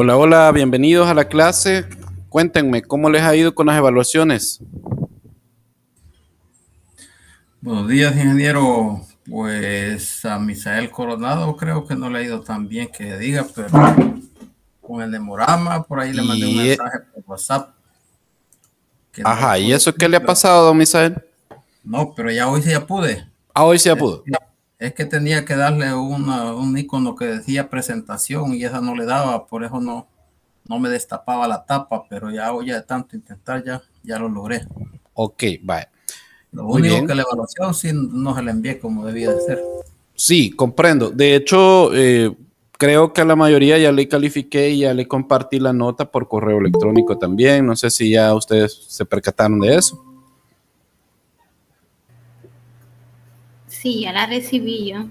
Hola, hola, bienvenidos a la clase. Cuéntenme, ¿cómo les ha ido con las evaluaciones? Buenos días, ingeniero. Pues a Misael Coronado creo que no le ha ido tan bien que diga, pero con el de Morama, por ahí le mandé un e- mensaje por WhatsApp. Ajá, ¿y eso qué le ha pasado, don Misael? No, pero ya hoy sí ya pude. Ah, hoy sí ya pudo. Ya es que tenía que darle un icono que decía presentación y esa no le daba, por eso no, no me destapaba la tapa, pero ya, ya de tanto intentar ya, ya lo logré. Ok, vale. Lo único que la evaluación sí no se la envié como debía de ser. Sí, comprendo. De hecho, eh, creo que a la mayoría ya le califiqué y ya le compartí la nota por correo electrónico también. No sé si ya ustedes se percataron de eso. Sí, ya la recibí yo.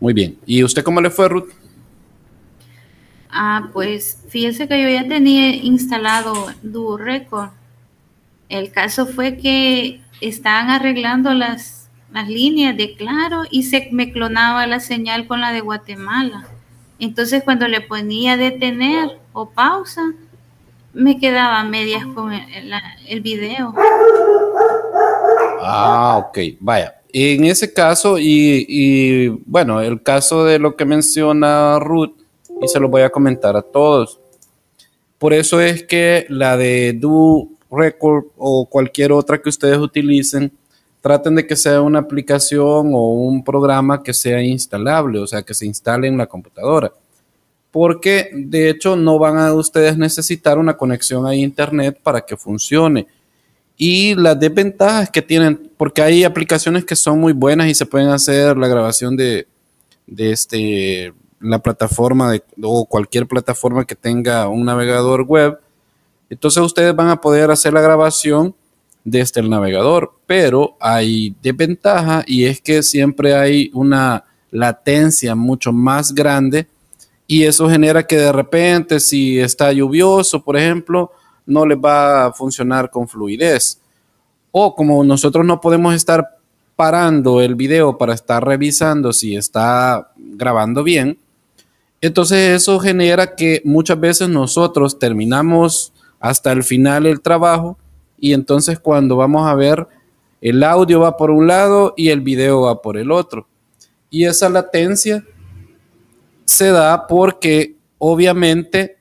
Muy bien. ¿Y usted cómo le fue, Ruth? Ah, pues fíjese que yo ya tenía instalado Duo Record. El caso fue que estaban arreglando las, líneas de Claro y se me clonaba la señal con la de Guatemala. Entonces cuando le ponía detener o pausa, me quedaba medias con el, el video. Ah, ok. Vaya, en ese caso, y, bueno, el caso de lo que menciona Ruth, y se lo voy a comentar a todos. Por eso es que la de Do Record o cualquier otra que ustedes utilicen, traten de que sea una aplicación o un programa que sea instalable, o sea, que se instale en la computadora. Porque de hecho no van a ustedes necesitar una conexión a Internet para que funcione y las desventajas que tienen, porque hay aplicaciones que son muy buenas y se pueden hacer la grabación de, este, la plataforma de, o cualquier plataforma que tenga un navegador web. Entonces ustedes van a poder hacer la grabación desde este, el navegador, pero hay desventaja y es que siempre hay una latencia mucho más grande y eso genera que de repente si está lluvioso, por ejemplo, no les va a funcionar con fluidez. O como nosotros no podemos estar parando el video para estar revisando si está grabando bien, entonces eso genera que muchas veces nosotros terminamos hasta el final el trabajo y entonces cuando vamos a ver el audio va por un lado y el video va por el otro. Y esa latencia se da porque obviamente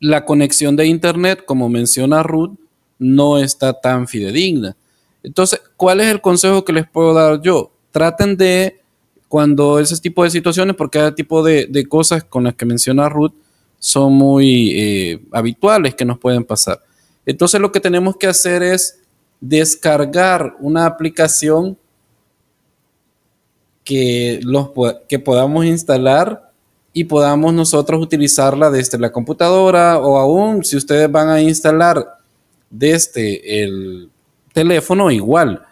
la conexión de Internet, como menciona Ruth, no está tan fidedigna. Entonces, ¿cuál es el consejo que les puedo dar yo? Traten de, cuando ese tipo de situaciones, porque ese tipo de, cosas con las que menciona Ruth son muy eh, habituales que nos pueden pasar. Entonces, lo que tenemos que hacer es descargar una aplicación que, los, que podamos instalar y podamos nosotros utilizarla desde la computadora o aún si ustedes van a instalar desde el teléfono igual.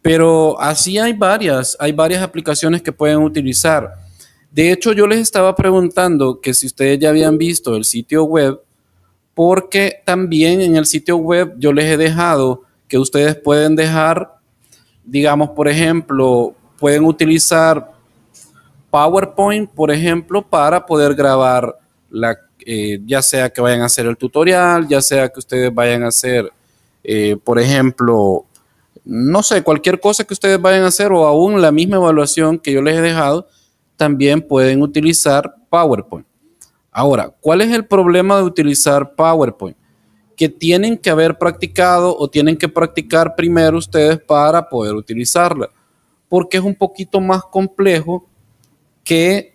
Pero así hay varias, hay varias aplicaciones que pueden utilizar. De hecho, yo les estaba preguntando que si ustedes ya habían visto el sitio web, porque también en el sitio web yo les he dejado que ustedes pueden dejar, digamos, por ejemplo, pueden utilizar PowerPoint, por ejemplo, para poder grabar la, eh, ya sea que vayan a hacer el tutorial, ya sea que ustedes vayan a hacer, eh, por ejemplo, no sé, cualquier cosa que ustedes vayan a hacer o aún la misma evaluación que yo les he dejado, también pueden utilizar PowerPoint. Ahora, ¿cuál es el problema de utilizar PowerPoint? Que tienen que haber practicado o tienen que practicar primero ustedes para poder utilizarla, porque es un poquito más complejo que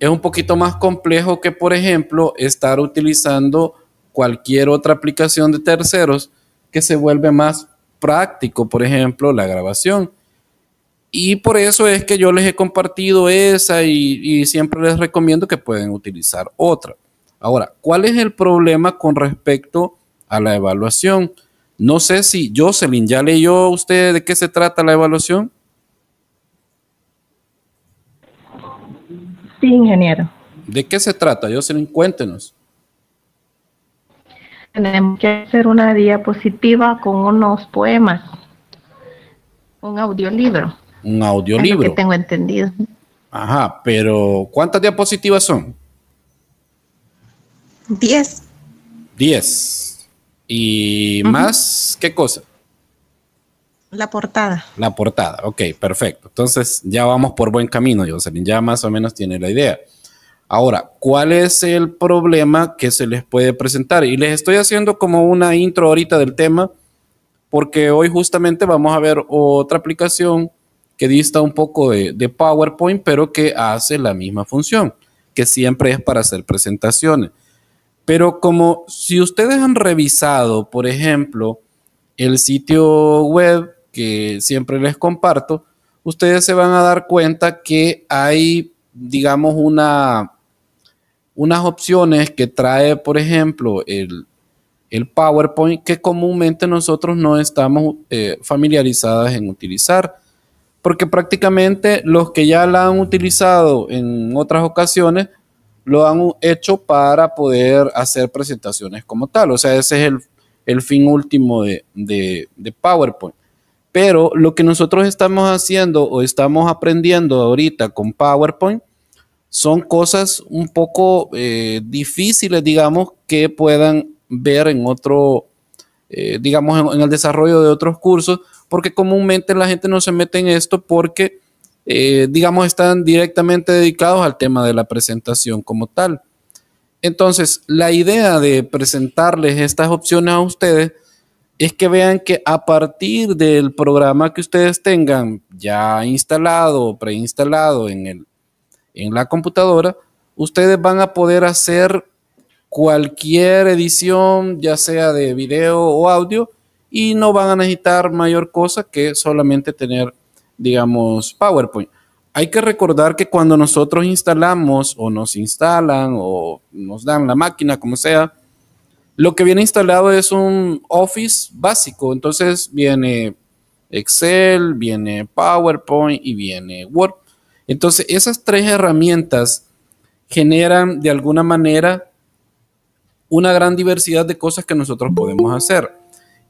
es un poquito más complejo que, por ejemplo, estar utilizando cualquier otra aplicación de terceros que se vuelve más práctico, por ejemplo, la grabación. Y por eso es que yo les he compartido esa y, siempre les recomiendo que pueden utilizar otra. Ahora, ¿cuál es el problema con respecto a la evaluación? No sé si Jocelyn ya leyó usted de qué se trata la evaluación. ingeniero. ¿De qué se trata? Yo sé, cuéntenos. Tenemos que hacer una diapositiva con unos poemas, un audiolibro. Un audiolibro. que tengo entendido. Ajá, pero ¿cuántas diapositivas son? Diez. Diez. ¿Y más qué cosa? La portada. La portada, ok, perfecto. Entonces ya vamos por buen camino, Jocelyn, ya más o menos tiene la idea. Ahora, ¿cuál es el problema que se les puede presentar? Y les estoy haciendo como una intro ahorita del tema, porque hoy justamente vamos a ver otra aplicación que dista un poco de, de PowerPoint, pero que hace la misma función, que siempre es para hacer presentaciones. Pero como si ustedes han revisado, por ejemplo, el sitio web que siempre les comparto, ustedes se van a dar cuenta que hay, digamos, unas opciones que trae, por ejemplo, el, PowerPoint que comúnmente nosotros no estamos eh, familiarizadas en utilizar, porque prácticamente los que ya la han utilizado en otras ocasiones lo han hecho para poder hacer presentaciones como tal. O sea, ese es el, fin último de PowerPoint. Pero lo que nosotros estamos haciendo o estamos aprendiendo ahorita con PowerPoint son cosas un poco eh, difíciles, digamos, que puedan ver en otro, eh, digamos, en, el desarrollo de otros cursos, porque comúnmente la gente no se mete en esto porque, eh, digamos, están directamente dedicados al tema de la presentación como tal. Entonces, la idea de presentarles estas opciones a ustedes es que vean que a partir del programa que ustedes tengan ya instalado o preinstalado en, el, en la computadora, ustedes van a poder hacer cualquier edición, ya sea de video o audio, y no van a necesitar mayor cosa que solamente tener, digamos, PowerPoint. Hay que recordar que cuando nosotros instalamos o nos instalan o nos dan la máquina, como sea, lo que viene instalado es un Office básico, entonces viene Excel, viene PowerPoint y viene Word. Entonces esas tres herramientas generan de alguna manera una gran diversidad de cosas que nosotros podemos hacer.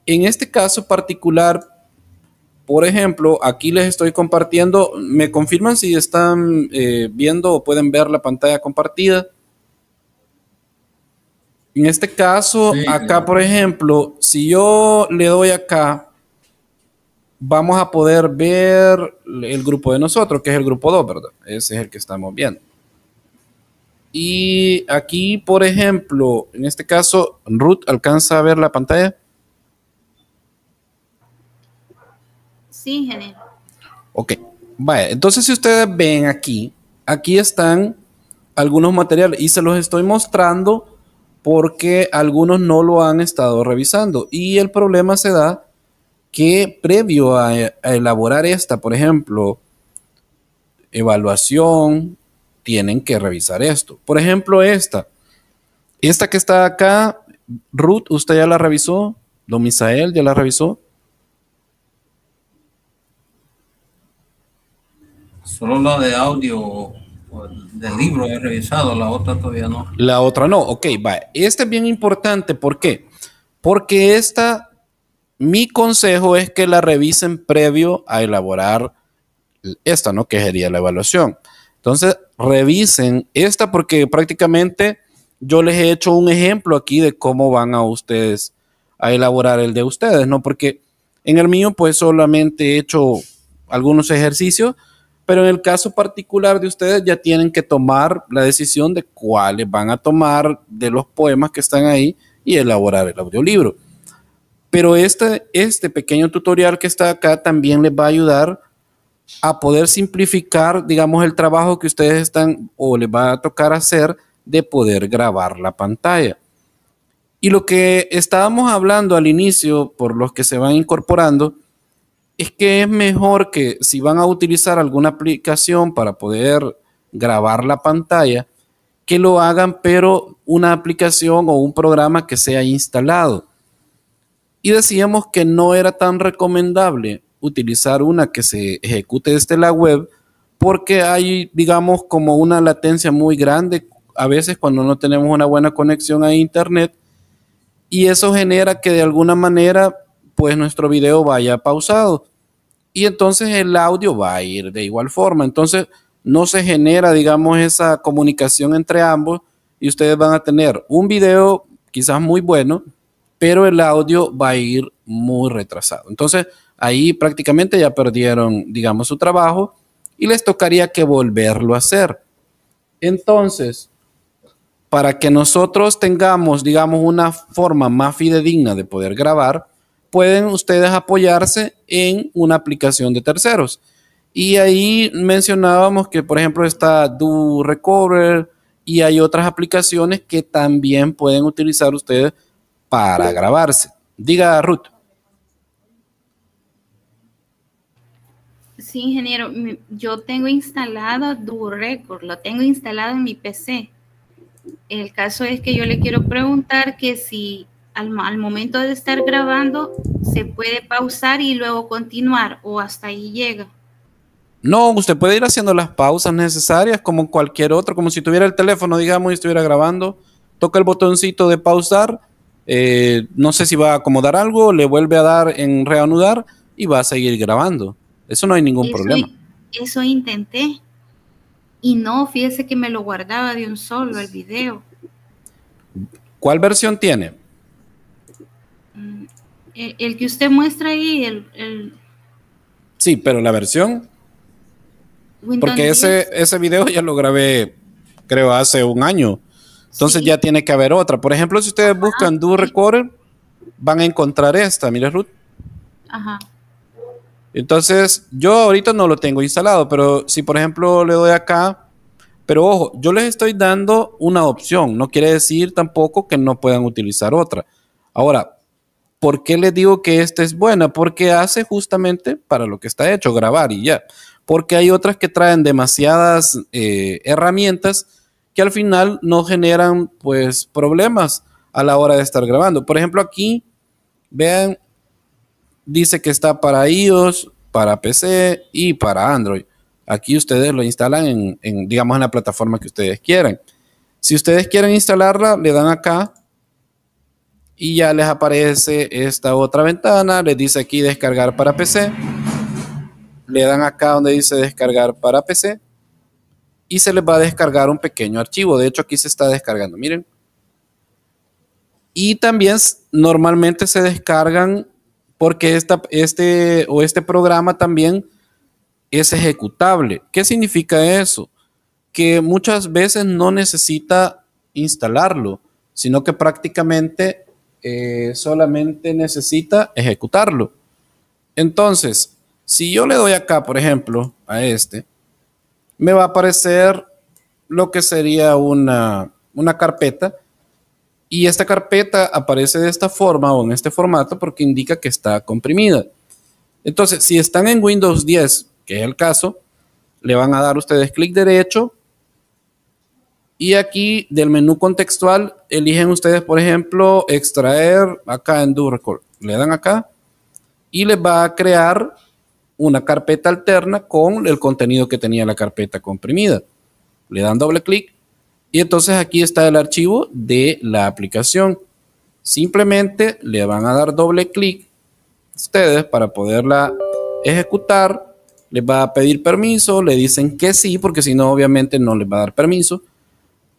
En este caso particular, por ejemplo, aquí les estoy compartiendo, me confirman si están eh, viendo o pueden ver la pantalla compartida. En este caso, acá, por ejemplo, si yo le doy acá, vamos a poder ver el grupo de nosotros, que es el grupo 2, ¿verdad? Ese es el que estamos viendo. Y aquí, por ejemplo, en este caso, Ruth, ¿alcanza a ver la pantalla? Sí, genial. Ok, vaya. Entonces, si ustedes ven aquí, aquí están algunos materiales y se los estoy mostrando porque algunos no lo han estado revisando. Y el problema se da que previo a, elaborar esta, por ejemplo, evaluación, tienen que revisar esto. Por ejemplo, esta. Esta que está acá, Ruth, ¿usted ya la revisó? ¿Don Misael ya la revisó? Solo la de audio, del libro he revisado, la otra todavía no. La otra no, ok, va. Esta es bien importante, ¿por qué? Porque esta, mi consejo es que la revisen previo a elaborar esta, ¿no? Que sería la evaluación. Entonces, revisen esta porque prácticamente yo les he hecho un ejemplo aquí de cómo van a ustedes a elaborar el de ustedes, ¿no? Porque en el mío, pues solamente he hecho algunos ejercicios, pero en el caso particular de ustedes ya tienen que tomar la decisión de cuáles van a tomar de los poemas que están ahí y elaborar el audiolibro. Pero este, este pequeño tutorial que está acá también les va a ayudar a poder simplificar, digamos, el trabajo que ustedes están o les va a tocar hacer de poder grabar la pantalla. Y lo que estábamos hablando al inicio, por los que se van incorporando, es que es mejor que si van a utilizar alguna aplicación para poder grabar la pantalla, que lo hagan, pero una aplicación o un programa que sea instalado. Y decíamos que no era tan recomendable utilizar una que se ejecute desde la web porque hay, digamos, como una latencia muy grande a veces cuando no tenemos una buena conexión a Internet y eso genera que de alguna manera pues nuestro video vaya pausado. Y entonces el audio va a ir de igual forma. Entonces no se genera, digamos, esa comunicación entre ambos y ustedes van a tener un video quizás muy bueno, pero el audio va a ir muy retrasado. Entonces ahí prácticamente ya perdieron, digamos, su trabajo y les tocaría que volverlo a hacer. Entonces, para que nosotros tengamos, digamos, una forma más fidedigna de poder grabar, pueden ustedes apoyarse en una aplicación de terceros. Y ahí mencionábamos que, por ejemplo, está Do Recover y hay otras aplicaciones que también pueden utilizar ustedes para grabarse. Diga, Ruth. Sí, ingeniero, yo tengo instalado Du Record, lo tengo instalado en mi PC. El caso es que yo le quiero preguntar que si al, momento de estar grabando se puede pausar y luego continuar o hasta ahí llega. No, usted puede ir haciendo las pausas necesarias como cualquier otro, como si tuviera el teléfono, digamos, y estuviera grabando. Toca el botoncito de pausar, eh, no sé si va a acomodar algo, le vuelve a dar en reanudar y va a seguir grabando. Eso no hay ningún problema. Eso intenté. Y no, fíjese que me lo guardaba de un solo el video. ¿Cuál versión tiene? Eh, el, que usted muestra ahí, el, Sí, pero la versión... porque ese, ese video ya lo grabé, creo, hace un año. Entonces ya tiene que haber otra. Por ejemplo, si ustedes buscan Do Recorder, van a encontrar esta. Mira, Ruth. Ajá. Entonces, yo ahorita no lo tengo instalado, pero si por ejemplo le doy acá, pero ojo, yo les estoy dando una opción, no quiere decir tampoco que no puedan utilizar otra. Ahora, ¿Por qué les digo que esta es buena? Porque hace justamente para lo que está hecho, grabar y ya. Porque hay otras que traen demasiadas eh, herramientas que al final no generan pues problemas a la hora de estar grabando. Por ejemplo, aquí, vean, dice que está para iOS, para PC y para Android. Aquí ustedes lo instalan en, digamos, en la plataforma que ustedes quieran. Si ustedes quieren instalarla, le dan acá y ya les aparece esta otra ventana, les dice aquí descargar para PC, le dan acá donde dice descargar para PC y se les va a descargar un pequeño archivo, de hecho aquí se está descargando, miren. Y también normalmente se descargan porque este o este programa también es ejecutable. ¿Qué significa eso? Que muchas veces no necesita instalarlo, sino que prácticamente eh, solamente necesita ejecutarlo. Entonces, si yo le doy acá, por ejemplo, a este, me va a aparecer lo que sería una, una carpeta y esta carpeta aparece de esta forma o en este formato porque indica que está comprimida. Entonces, si están en Windows 10, que es el caso, le van a dar ustedes clic derecho, y aquí del menú contextual eligen ustedes, por ejemplo, extraer acá en Do Record. Le dan acá y les va a crear una carpeta alterna con el contenido que tenía la carpeta comprimida. Le dan doble clic y entonces aquí está el archivo de la aplicación. Simplemente le van a dar doble clic ustedes para poderla ejecutar. Les va a pedir permiso, le dicen que sí, porque si no, obviamente no les va a dar permiso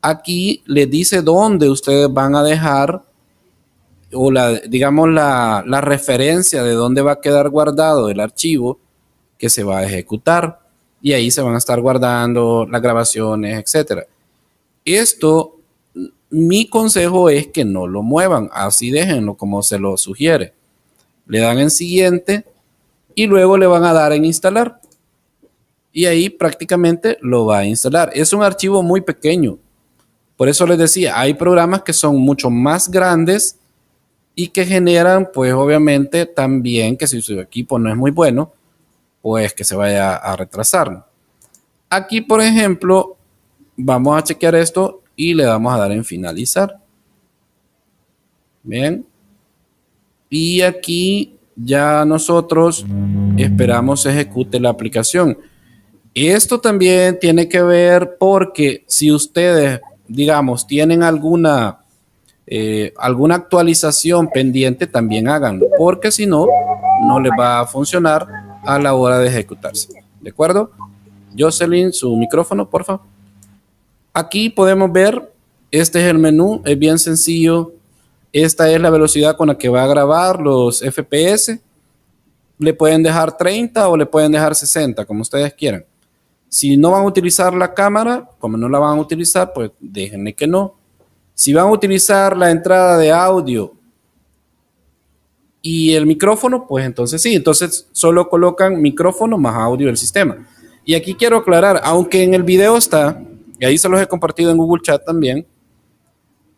aquí le dice dónde ustedes van a dejar o la, digamos la, la referencia de dónde va a quedar guardado el archivo que se va a ejecutar y ahí se van a estar guardando las grabaciones, etcétera. Esto, mi consejo es que no lo muevan, así déjenlo como se lo sugiere. Le dan en siguiente y luego le van a dar en instalar. Y ahí prácticamente lo va a instalar. Es un archivo muy pequeño, por eso les decía, hay programas que son mucho más grandes y que generan, pues obviamente también que si su equipo no es muy bueno, pues que se vaya a retrasar. Aquí, por ejemplo, vamos a chequear esto y le vamos a dar en finalizar. Bien. Y aquí ya nosotros esperamos se ejecute la aplicación. Esto también tiene que ver porque si ustedes digamos, tienen alguna, eh, alguna actualización pendiente, también háganlo, porque si no, no les va a funcionar a la hora de ejecutarse. ¿De acuerdo? Jocelyn, su micrófono, por favor. Aquí podemos ver, este es el menú, es bien sencillo. Esta es la velocidad con la que va a grabar los FPS. Le pueden dejar 30 o le pueden dejar 60, como ustedes quieran. Si no van a utilizar la cámara, como no la van a utilizar, pues déjenme que no. Si van a utilizar la entrada de audio y el micrófono, pues entonces sí, entonces solo colocan micrófono más audio del sistema. Y aquí quiero aclarar, aunque en el video está, y ahí se los he compartido en Google Chat también,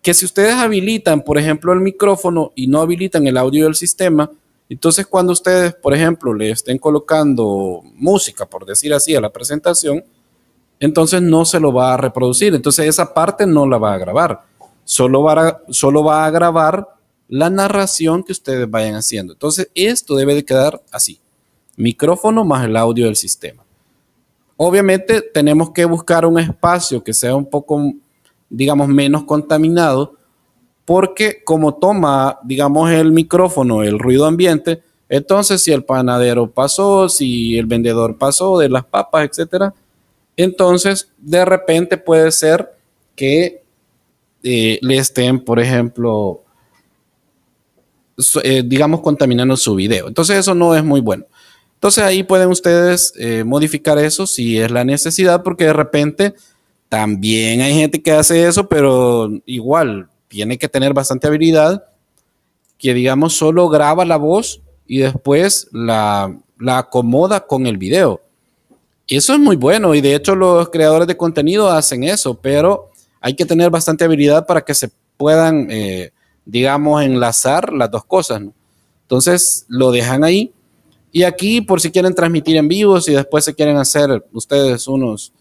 que si ustedes habilitan, por ejemplo, el micrófono y no habilitan el audio del sistema, entonces, cuando ustedes, por ejemplo, le estén colocando música, por decir así, a la presentación, entonces no se lo va a reproducir. Entonces, esa parte no la va a grabar. Solo va a, solo va a grabar la narración que ustedes vayan haciendo. Entonces, esto debe de quedar así. Micrófono más el audio del sistema. Obviamente, tenemos que buscar un espacio que sea un poco, digamos, menos contaminado porque como toma, digamos, el micrófono, el ruido ambiente, entonces si el panadero pasó, si el vendedor pasó de las papas, etcétera, entonces de repente puede ser que eh, le estén, por ejemplo, eh, digamos, contaminando su video. Entonces eso no es muy bueno. Entonces ahí pueden ustedes eh, modificar eso si es la necesidad, porque de repente también hay gente que hace eso, pero igual tiene que tener bastante habilidad, que digamos solo graba la voz y después la, acomoda con el video. Eso es muy bueno y de hecho los creadores de contenido hacen eso, pero hay que tener bastante habilidad para que se puedan, eh, digamos, enlazar las dos cosas. Entonces lo dejan ahí y aquí por si quieren transmitir en vivo, si después se quieren hacer ustedes unos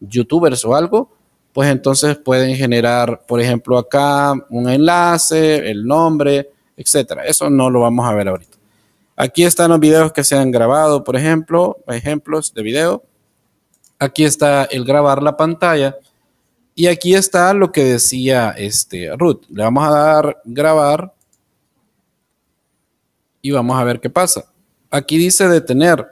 youtubers o algo, pues entonces pueden generar, por ejemplo, acá un enlace, el nombre, etcétera. Eso no lo vamos a ver ahorita. Aquí están los videos que se han grabado, por ejemplo, ejemplos de video. Aquí está el grabar la pantalla. Y aquí está lo que decía este Ruth. Le vamos a dar grabar y vamos a ver qué pasa. Aquí dice detener.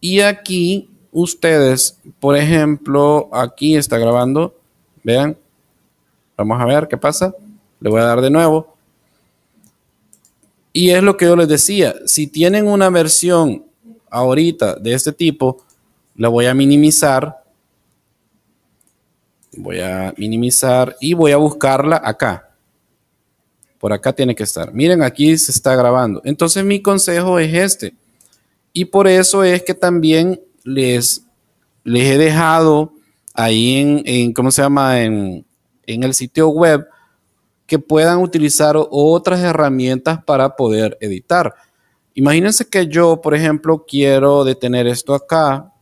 Y aquí ustedes, por ejemplo, aquí está grabando, vean, vamos a ver qué pasa, le voy a dar de nuevo. Y es lo que yo les decía, si tienen una versión ahorita de este tipo, la voy a minimizar, voy a minimizar y voy a buscarla acá. Por acá tiene que estar. Miren, aquí se está grabando. Entonces mi consejo es este. Y por eso es que también les, les he dejado ahí en, ¿cómo se llama? En, en, el sitio web que puedan utilizar otras herramientas para poder editar. Imagínense que yo, por ejemplo, quiero detener esto acá.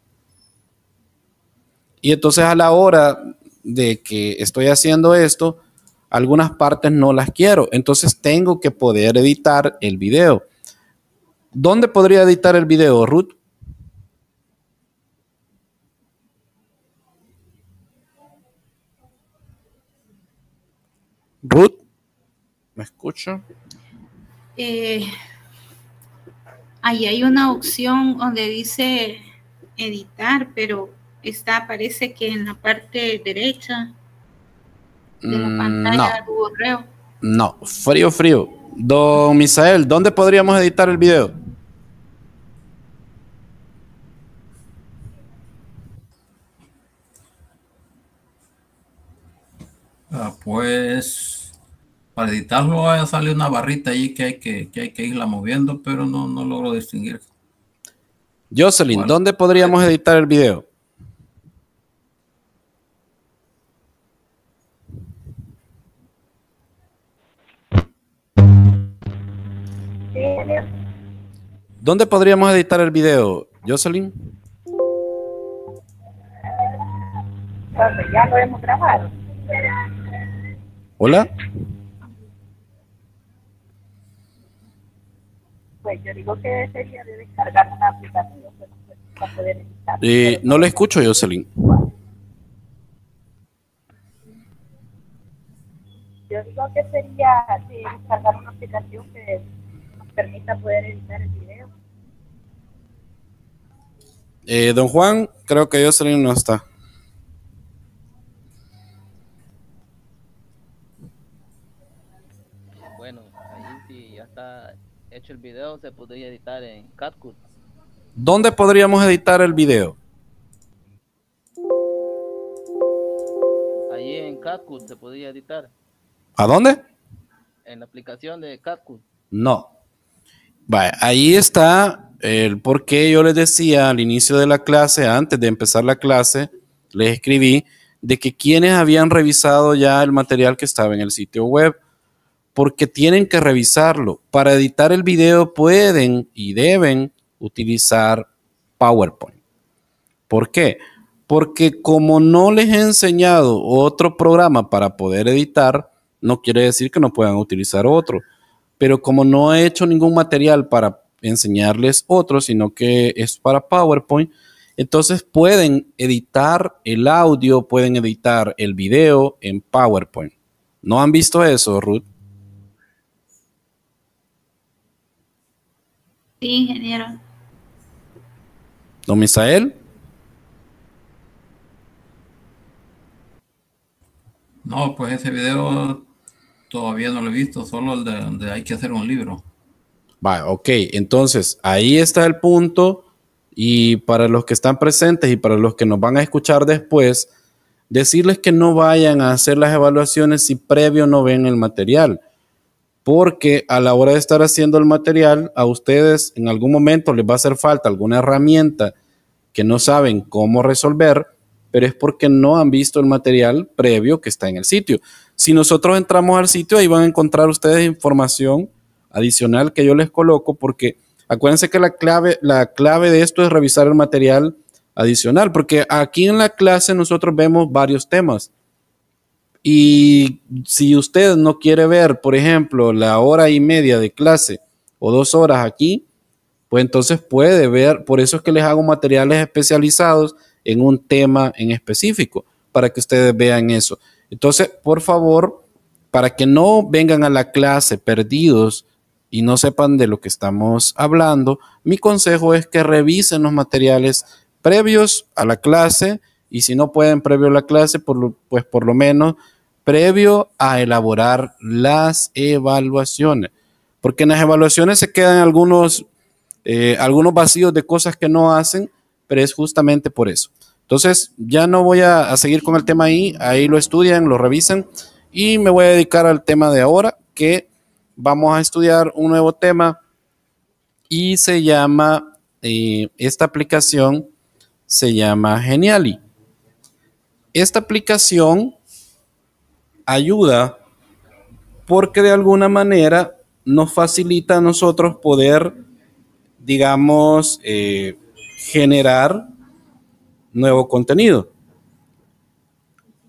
Y entonces a la hora de que estoy haciendo esto, algunas partes no las quiero. Entonces tengo que poder editar el video. ¿Dónde podría editar el video, Ruth? Ruth, ¿me escucha? Eh, ahí hay una opción donde dice editar, pero está, parece que en la parte derecha de la mm, pantalla no. No, frío, frío. Don Misael, ¿dónde podríamos editar el video? Ah, pues para editarlo sale una barrita allí que hay que, que, hay que irla moviendo, pero no, no logro distinguir. Jocelyn, ¿dónde podríamos eh, editar el video? ¿Dónde podríamos editar el video, Jocelyn? ya lo hemos grabado. ¿Hola? pues yo digo que sería de descargar una aplicación pues, para poder editar. Eh, no le escucho, Jocelyn. Yo digo que sería de descargar una aplicación que nos permita poder editar el video. Eh, don Juan, creo que Jocelyn no está. el video se podría editar en CapCut. ¿Dónde podríamos editar el video? Allí en CapCut se podría editar. ¿A dónde? En la aplicación de CapCut. No. Vale, ahí está el por qué yo les decía al inicio de la clase, antes de empezar la clase, les escribí de que quienes habían revisado ya el material que estaba en el sitio web porque tienen que revisarlo. Para editar el video pueden y deben utilizar PowerPoint. ¿Por qué? Porque como no les he enseñado otro programa para poder editar, no quiere decir que no puedan utilizar otro. Pero como no he hecho ningún material para enseñarles otro, sino que es para PowerPoint, entonces pueden editar el audio, pueden editar el video en PowerPoint. ¿No han visto eso, Ruth? Sí, ingeniero. ¿Don Misael? No, pues ese video todavía no lo he visto, solo el de donde hay que hacer un libro. Va, ok, entonces ahí está el punto y para los que están presentes y para los que nos van a escuchar después, decirles que no vayan a hacer las evaluaciones si previo no ven el material porque a la hora de estar haciendo el material, a ustedes en algún momento les va a hacer falta alguna herramienta que no saben cómo resolver, pero es porque no han visto el material previo que está en el sitio. Si nosotros entramos al sitio, ahí van a encontrar ustedes información adicional que yo les coloco, porque acuérdense que la clave, la clave de esto es revisar el material adicional, porque aquí en la clase nosotros vemos varios temas y si usted no quiere ver, por ejemplo, la hora y media de clase o dos horas aquí, pues entonces puede ver, por eso es que les hago materiales especializados en un tema en específico, para que ustedes vean eso. Entonces, por favor, para que no vengan a la clase perdidos y no sepan de lo que estamos hablando, mi consejo es que revisen los materiales previos a la clase y si no pueden previo a la clase, pues por lo menos previo a elaborar las evaluaciones. Porque en las evaluaciones se quedan algunos, eh, algunos vacíos de cosas que no hacen, pero es justamente por eso. Entonces, ya no voy a, seguir con el tema ahí, ahí lo estudian, lo revisan y me voy a dedicar al tema de ahora, que vamos a estudiar un nuevo tema y se llama, eh, esta aplicación se llama Geniali. Esta aplicación ayuda porque de alguna manera nos facilita a nosotros poder, digamos, eh, generar nuevo contenido.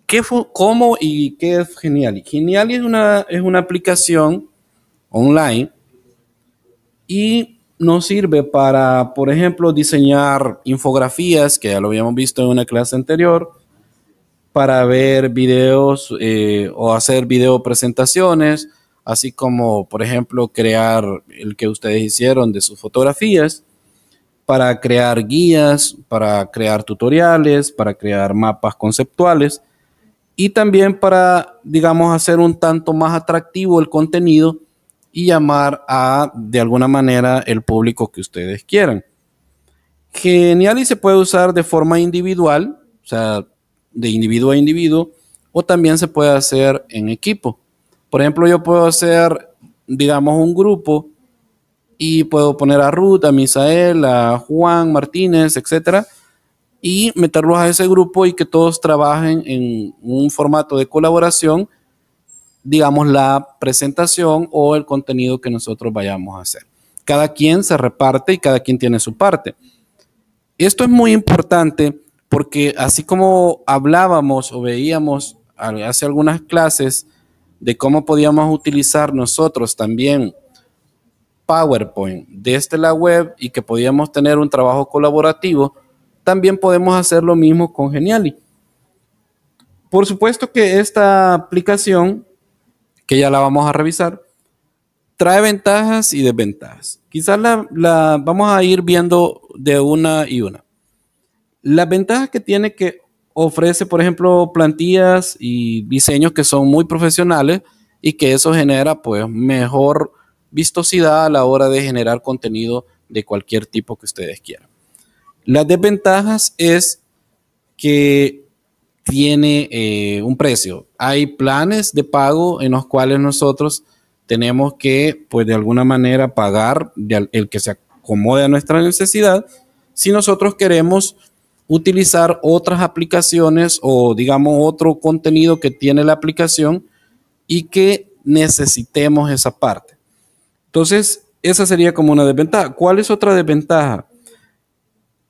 ¿Qué ¿Cómo y qué es Geniali? Geniali es una, es una aplicación online y nos sirve para, por ejemplo, diseñar infografías, que ya lo habíamos visto en una clase anterior, para ver videos eh, o hacer video presentaciones, así como, por ejemplo, crear el que ustedes hicieron de sus fotografías, para crear guías, para crear tutoriales, para crear mapas conceptuales y también para, digamos, hacer un tanto más atractivo el contenido y llamar a, de alguna manera, el público que ustedes quieran. Genial y se puede usar de forma individual, o sea, de individuo a individuo o también se puede hacer en equipo. Por ejemplo, yo puedo hacer, digamos, un grupo y puedo poner a Ruth, a Misael, a Juan Martínez, etcétera, y meterlos a ese grupo y que todos trabajen en un formato de colaboración, digamos, la presentación o el contenido que nosotros vayamos a hacer. Cada quien se reparte y cada quien tiene su parte. Esto es muy importante porque así como hablábamos o veíamos hace algunas clases de cómo podíamos utilizar nosotros también PowerPoint desde este la web y que podíamos tener un trabajo colaborativo, también podemos hacer lo mismo con Geniali. Por supuesto que esta aplicación, que ya la vamos a revisar, trae ventajas y desventajas. Quizás la, la vamos a ir viendo de una y una. Las ventajas que tiene que ofrece, por ejemplo, plantillas y diseños que son muy profesionales y que eso genera pues mejor vistosidad a la hora de generar contenido de cualquier tipo que ustedes quieran. Las desventajas es que tiene eh, un precio. Hay planes de pago en los cuales nosotros tenemos que, pues de alguna manera, pagar el que se acomode a nuestra necesidad si nosotros queremos utilizar otras aplicaciones o digamos otro contenido que tiene la aplicación y que necesitemos esa parte. Entonces, esa sería como una desventaja. ¿Cuál es otra desventaja?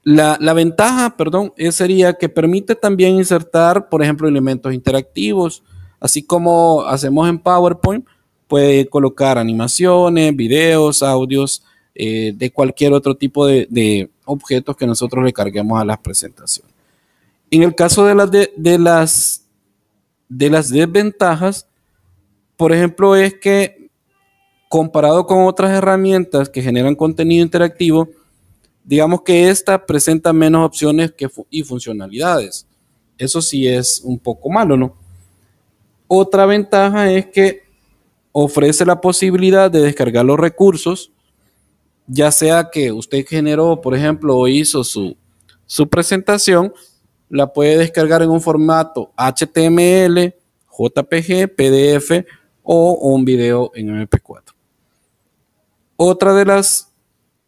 La, la ventaja, perdón, es, sería que permite también insertar, por ejemplo, elementos interactivos, así como hacemos en PowerPoint, puede colocar animaciones, videos, audios eh, de cualquier otro tipo de, objetos que nosotros le carguemos a las presentaciones. En el caso de las, de, las, de las desventajas, por ejemplo, es que comparado con otras herramientas que generan contenido interactivo, digamos que esta presenta menos opciones que y funcionalidades. Eso sí es un poco malo, ¿no? Otra ventaja es que ofrece la posibilidad de descargar los recursos ya sea que usted generó, por ejemplo, o hizo su, presentación, la puede descargar en un formato HTML, JPG, PDF o un video en MP4. Otra de las,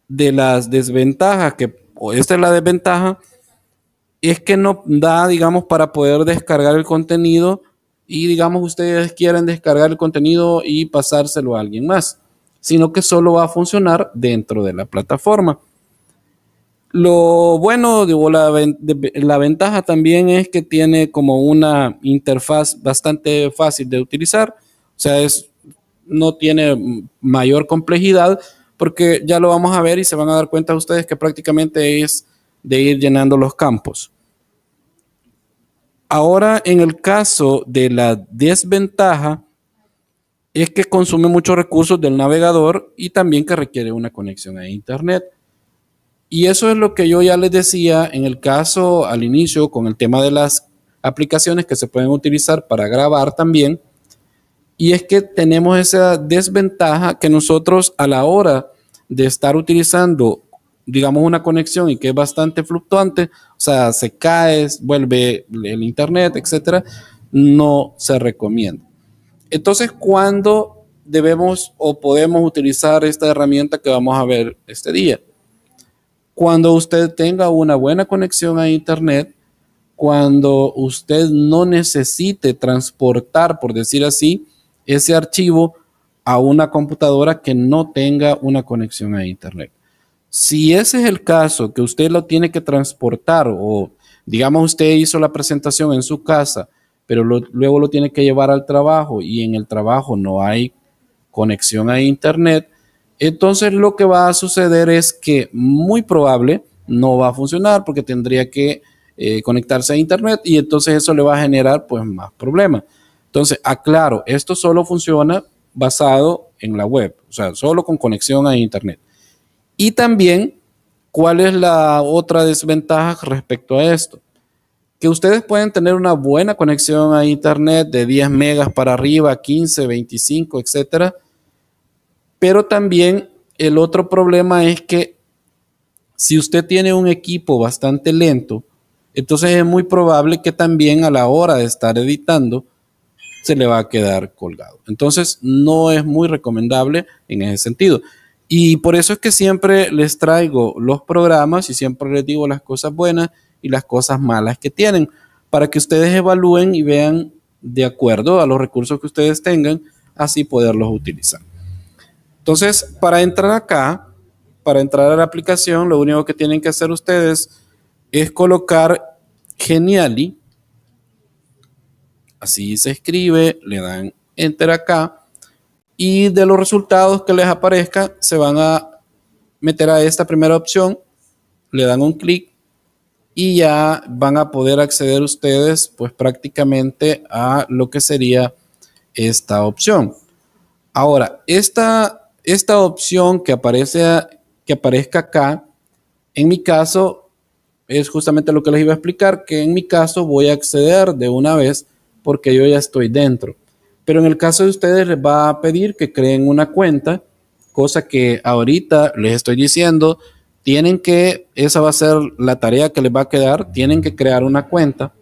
de las desventajas, que, o esta es la desventaja, es que no da, digamos, para poder descargar el contenido y, digamos, ustedes quieren descargar el contenido y pasárselo a alguien más sino que solo va a funcionar dentro de la plataforma. Lo bueno, digo, la, la ventaja también es que tiene como una interfaz bastante fácil de utilizar, o sea, es, no tiene mayor complejidad, porque ya lo vamos a ver y se van a dar cuenta ustedes que prácticamente es de ir llenando los campos. Ahora, en el caso de la desventaja, y es que consume muchos recursos del navegador y también que requiere una conexión a Internet. Y eso es lo que yo ya les decía en el caso al inicio con el tema de las aplicaciones que se pueden utilizar para grabar también. Y es que tenemos esa desventaja que nosotros a la hora de estar utilizando, digamos, una conexión y que es bastante fluctuante, o sea, se cae, vuelve el internet, etcétera, no se recomienda. Entonces, ¿cuándo debemos o podemos utilizar esta herramienta que vamos a ver este día? Cuando usted tenga una buena conexión a Internet, cuando usted no necesite transportar, por decir así, ese archivo a una computadora que no tenga una conexión a Internet. Si ese es el caso, que usted lo tiene que transportar o digamos usted hizo la presentación en su casa pero luego lo tiene que llevar al trabajo y en el trabajo no hay conexión a Internet, entonces lo que va a suceder es que muy probable no va a funcionar porque tendría que eh, conectarse a Internet y entonces eso le va a generar pues más problemas. Entonces, aclaro, esto solo funciona basado en la web, o sea, solo con conexión a Internet. Y también, ¿cuál es la otra desventaja respecto a esto? que ustedes pueden tener una buena conexión a internet de 10 megas para arriba, 15, 25, etc. Pero también el otro problema es que si usted tiene un equipo bastante lento, entonces es muy probable que también a la hora de estar editando se le va a quedar colgado. Entonces no es muy recomendable en ese sentido. Y por eso es que siempre les traigo los programas y siempre les digo las cosas buenas y las cosas malas que tienen, para que ustedes evalúen y vean de acuerdo a los recursos que ustedes tengan, así poderlos utilizar. Entonces, para entrar acá, para entrar a la aplicación, lo único que tienen que hacer ustedes es colocar Geniali. Así se escribe, le dan enter acá y de los resultados que les aparezca se van a meter a esta primera opción, le dan un clic y ya van a poder acceder ustedes pues prácticamente a lo que sería esta opción. Ahora, esta, esta opción que, aparece, que aparezca acá, en mi caso, es justamente lo que les iba a explicar, que en mi caso voy a acceder de una vez porque yo ya estoy dentro. Pero en el caso de ustedes les va a pedir que creen una cuenta, cosa que ahorita les estoy diciendo, tienen que, esa va a ser la tarea que les va a quedar, tienen que crear una cuenta.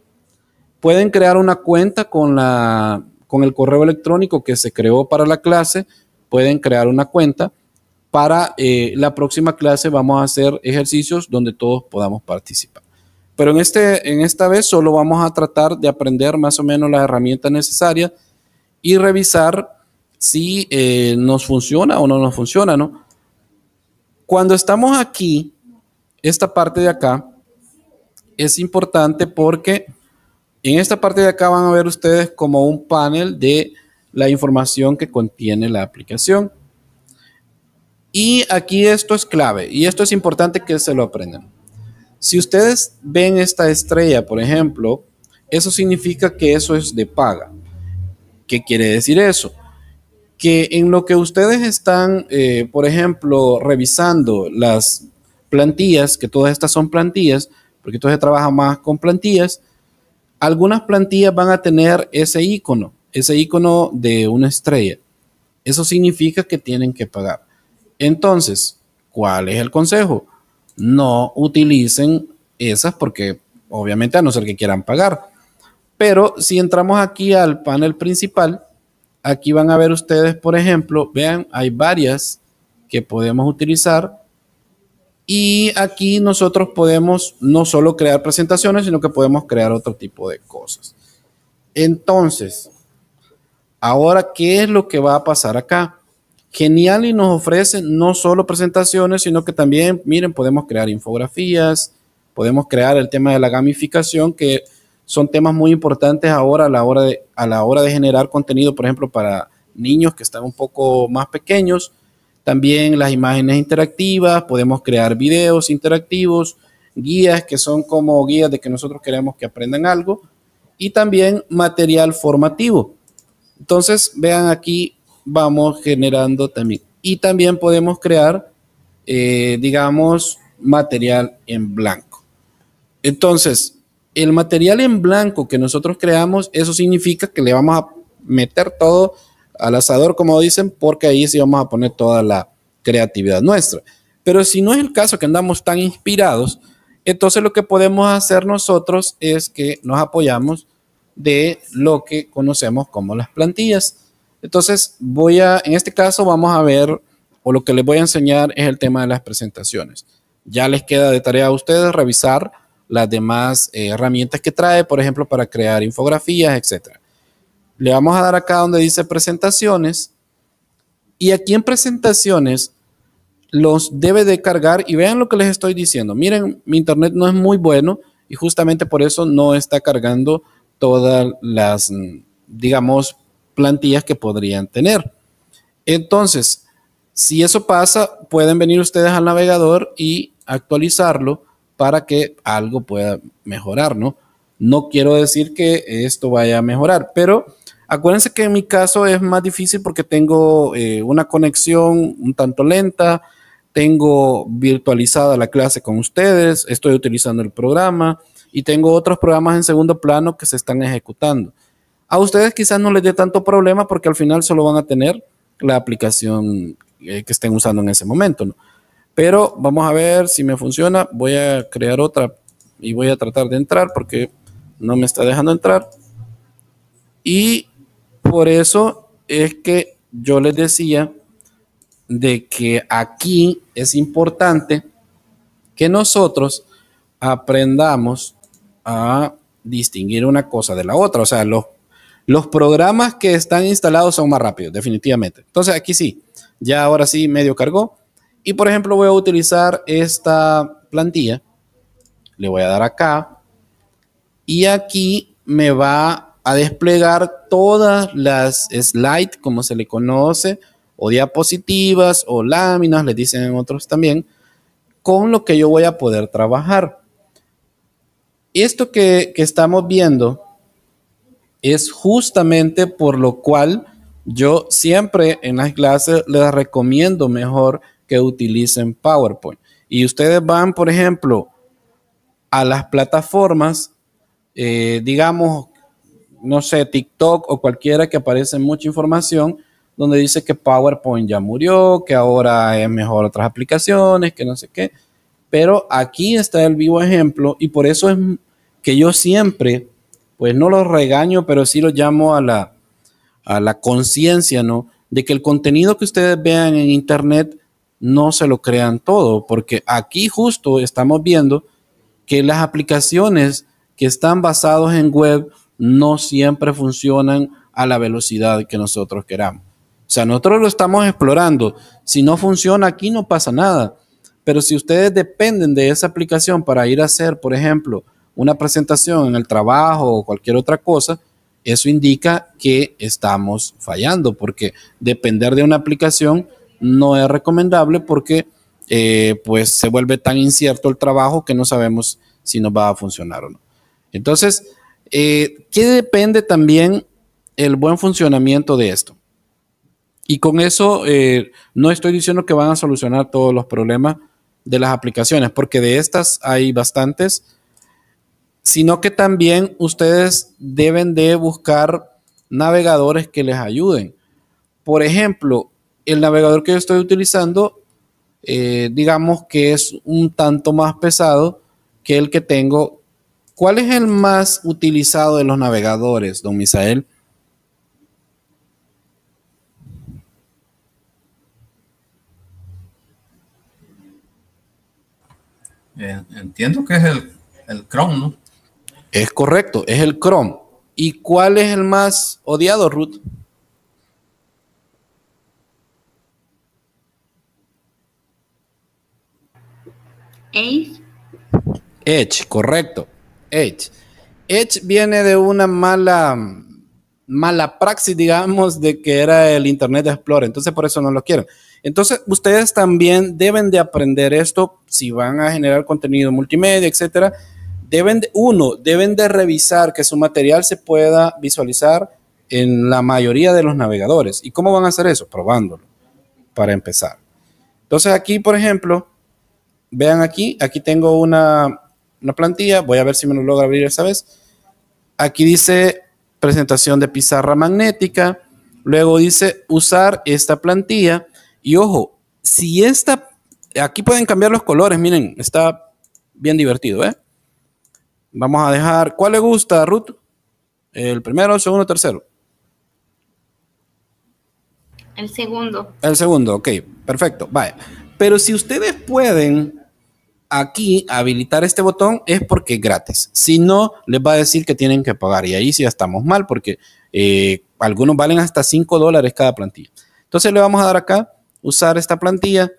Pueden crear una cuenta con, la, con el correo electrónico que se creó para la clase, pueden crear una cuenta. Para eh, la próxima clase vamos a hacer ejercicios donde todos podamos participar. Pero en, este, en esta vez solo vamos a tratar de aprender más o menos las herramientas necesarias y revisar si eh, nos funciona o no nos funciona, ¿no? Cuando estamos aquí, esta parte de acá es importante porque en esta parte de acá van a ver ustedes como un panel de la información que contiene la aplicación. Y aquí esto es clave y esto es importante que se lo aprendan. Si ustedes ven esta estrella, por ejemplo, eso significa que eso es de paga. ¿Qué quiere decir eso? que en lo que ustedes están, eh, por ejemplo, revisando las plantillas, que todas estas son plantillas, porque entonces trabaja más con plantillas, algunas plantillas van a tener ese icono, ese icono de una estrella. Eso significa que tienen que pagar. Entonces, ¿cuál es el consejo? No utilicen esas porque obviamente a no ser que quieran pagar. Pero si entramos aquí al panel principal, Aquí van a ver ustedes, por ejemplo, vean, hay varias que podemos utilizar. Y aquí nosotros podemos no solo crear presentaciones, sino que podemos crear otro tipo de cosas. Entonces, ahora, ¿qué es lo que va a pasar acá? Geniali nos ofrece no solo presentaciones, sino que también, miren, podemos crear infografías, podemos crear el tema de la gamificación, que son temas muy importantes ahora a la hora de, a la hora de generar contenido, por ejemplo, para niños que están un poco más pequeños. También las imágenes interactivas, podemos crear videos interactivos, guías que son como guías de que nosotros queremos que aprendan algo y también material formativo. Entonces, vean aquí, vamos generando también. Y también podemos crear, eh, digamos, material en blanco. Entonces, el material en blanco que nosotros creamos, eso significa que le vamos a meter todo al asador, como dicen, porque ahí sí vamos a poner toda la creatividad nuestra. Pero si no es el caso que andamos tan inspirados, entonces lo que podemos hacer nosotros es que nos apoyamos de lo que conocemos como las plantillas. Entonces voy a, en este caso vamos a ver, o lo que les voy a enseñar es el tema de las presentaciones. Ya les queda de tarea a ustedes revisar las demás eh, herramientas que trae, por ejemplo, para crear infografías, etc. Le vamos a dar acá donde dice presentaciones. Y aquí en presentaciones los debe de cargar y vean lo que les estoy diciendo. Miren, mi internet no es muy bueno y justamente por eso no está cargando todas las, digamos, plantillas que podrían tener. Entonces, si eso pasa, pueden venir ustedes al navegador y actualizarlo para que algo pueda mejorar, ¿no? No quiero decir que esto vaya a mejorar, pero acuérdense que en mi caso es más difícil porque tengo eh, una conexión un tanto lenta, tengo virtualizada la clase con ustedes, estoy utilizando el programa y tengo otros programas en segundo plano que se están ejecutando. A ustedes quizás no les dé tanto problema porque al final solo van a tener la aplicación eh, que estén usando en ese momento, ¿no? Pero vamos a ver si me funciona. Voy a crear otra y voy a tratar de entrar porque no me está dejando entrar. Y por eso es que yo les decía de que aquí es importante que nosotros aprendamos a distinguir una cosa de la otra. O sea, los, programas que están instalados son más rápidos, definitivamente. Entonces aquí sí, ya ahora sí medio cargó. Y por ejemplo, voy a utilizar esta plantilla. Le voy a dar acá. Y aquí me va a desplegar todas las slides, como se le conoce, o diapositivas, o láminas, le dicen otros también, con lo que yo voy a poder trabajar. Esto que, que estamos viendo es justamente por lo cual yo siempre en las clases les recomiendo mejor que utilicen PowerPoint. Y ustedes van, por ejemplo, a las plataformas, eh, digamos, no sé, TikTok o cualquiera que aparece mucha información, donde dice que PowerPoint ya murió, que ahora es mejor otras aplicaciones, que no sé qué. Pero aquí está el vivo ejemplo y por eso es que yo siempre, pues no lo regaño, pero sí lo llamo a la, a la conciencia, ¿no? De que el contenido que ustedes vean en Internet no se lo crean todo, porque aquí justo estamos viendo que las aplicaciones que están basadas en web no siempre funcionan a la velocidad que nosotros queramos. O sea, nosotros lo estamos explorando. Si no funciona aquí, no pasa nada. Pero si ustedes dependen de esa aplicación para ir a hacer, por ejemplo, una presentación en el trabajo o cualquier otra cosa, eso indica que estamos fallando, porque depender de una aplicación no es recomendable porque eh, pues se vuelve tan incierto el trabajo que no sabemos si nos va a funcionar o no. Entonces, eh, ¿qué depende también el buen funcionamiento de esto? Y con eso eh, no estoy diciendo que van a solucionar todos los problemas de las aplicaciones, porque de estas hay bastantes, sino que también ustedes deben de buscar navegadores que les ayuden. Por ejemplo, el navegador que yo estoy utilizando, eh, digamos que es un tanto más pesado que el que tengo. ¿Cuál es el más utilizado de los navegadores, don Misael? Eh, entiendo que es el, el Chrome, ¿no? Es correcto, es el Chrome. ¿Y cuál es el más odiado, Ruth? Edge. correcto. Edge. Edge viene de una mala, mala praxis, digamos, de que era el Internet Explorer. Entonces, por eso no lo quieren. Entonces, ustedes también deben de aprender esto si van a generar contenido multimedia, etcétera. Deben de, uno, deben de revisar que su material se pueda visualizar en la mayoría de los navegadores. ¿Y cómo van a hacer eso? Probándolo, para empezar. Entonces, aquí, por ejemplo, vean aquí, aquí tengo una, plantilla, voy a ver si me lo logra abrir esta vez. Aquí dice presentación de pizarra magnética, luego dice usar esta plantilla y ojo, si esta, aquí pueden cambiar los colores, miren, está bien divertido, ¿eh? Vamos a dejar, ¿cuál le gusta, Ruth? El primero, el segundo, el tercero. El segundo. El segundo, ok, perfecto, vaya. Pero si ustedes pueden aquí habilitar este botón es porque es gratis. Si no, les va a decir que tienen que pagar. Y ahí sí estamos mal porque eh, algunos valen hasta 5 dólares cada plantilla. Entonces le vamos a dar acá, usar esta plantilla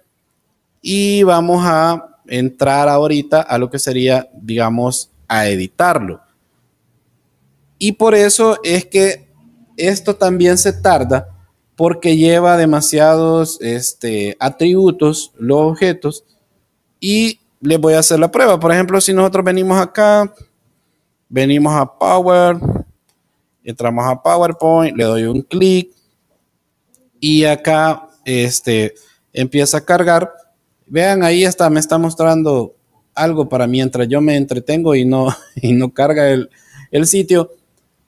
y vamos a entrar ahorita a lo que sería, digamos, a editarlo. Y por eso es que esto también se tarda porque lleva demasiados este, atributos, los objetos, y les voy a hacer la prueba. Por ejemplo, si nosotros venimos acá, venimos a Power, entramos a PowerPoint, le doy un clic y acá este, empieza a cargar. Vean, ahí está, me está mostrando algo para mientras yo me entretengo y no, y no carga el, el sitio.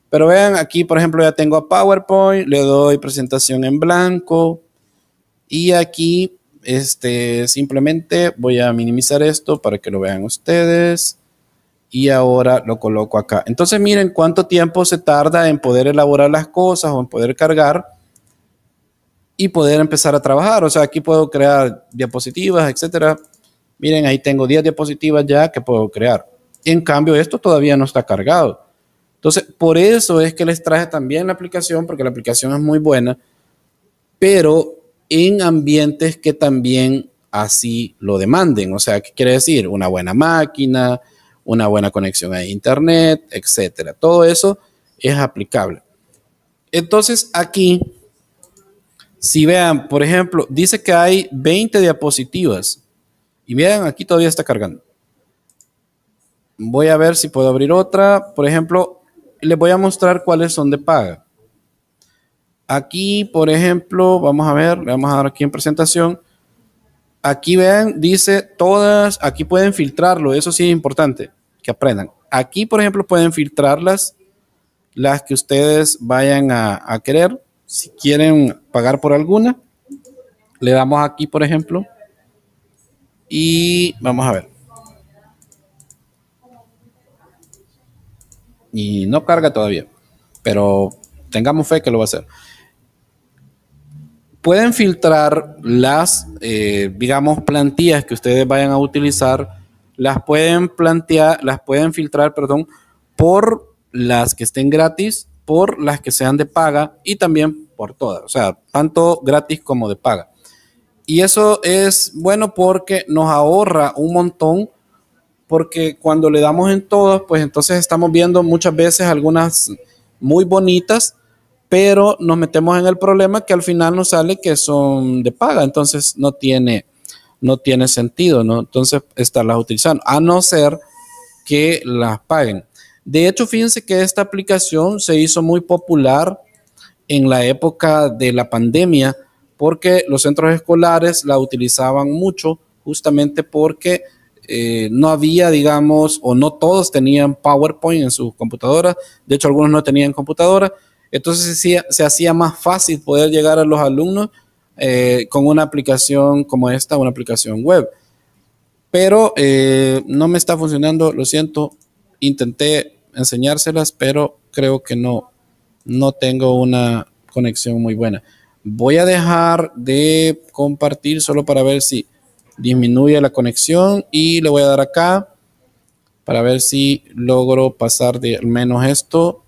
Pero vean, aquí por ejemplo ya tengo a PowerPoint, le doy presentación en blanco y aquí este, simplemente voy a minimizar esto para que lo vean ustedes. Y ahora lo coloco acá. Entonces miren cuánto tiempo se tarda en poder elaborar las cosas o en poder cargar y poder empezar a trabajar. O sea, aquí puedo crear diapositivas, etcétera. Miren, ahí tengo 10 diapositivas ya que puedo crear. En cambio, esto todavía no está cargado. Entonces, por eso es que les traje también la aplicación, porque la aplicación es muy buena, pero en ambientes que también así lo demanden. O sea, ¿qué quiere decir? Una buena máquina, una buena conexión a internet, etcétera. Todo eso es aplicable. Entonces, aquí, si vean, por ejemplo, dice que hay 20 diapositivas. Y vean, aquí todavía está cargando. Voy a ver si puedo abrir otra. Por ejemplo, les voy a mostrar cuáles son de paga. Aquí, por ejemplo, vamos a ver, le vamos a dar aquí en presentación. Aquí vean, dice todas, aquí pueden filtrarlo, eso sí es importante que aprendan. Aquí, por ejemplo, pueden filtrarlas las que ustedes vayan a, a querer. Si quieren pagar por alguna, le damos aquí, por ejemplo, y vamos a ver. Y no carga todavía, pero tengamos fe que lo va a hacer pueden filtrar las, eh, digamos, plantillas que ustedes vayan a utilizar, las pueden plantear, las pueden filtrar, perdón, por las que estén gratis, por las que sean de paga y también por todas, o sea, tanto gratis como de paga. Y eso es bueno porque nos ahorra un montón, porque cuando le damos en todas, pues entonces estamos viendo muchas veces algunas muy bonitas pero nos metemos en el problema que al final nos sale que son de paga, entonces no tiene, no tiene sentido, ¿no? Entonces estarlas utilizando, a no ser que las paguen. De hecho, fíjense que esta aplicación se hizo muy popular en la época de la pandemia porque los centros escolares la utilizaban mucho justamente porque eh, no había, digamos, o no todos tenían PowerPoint en sus computadoras. De hecho, algunos no tenían computadora. Entonces se, hacía más fácil poder llegar a los alumnos eh, con una aplicación como esta, una aplicación web. Pero eh, no me está funcionando, lo siento. Intenté enseñárselas, pero creo que no, no tengo una conexión muy buena. Voy a dejar de compartir solo para ver si disminuye la conexión y le voy a dar acá para ver si logro pasar de al menos esto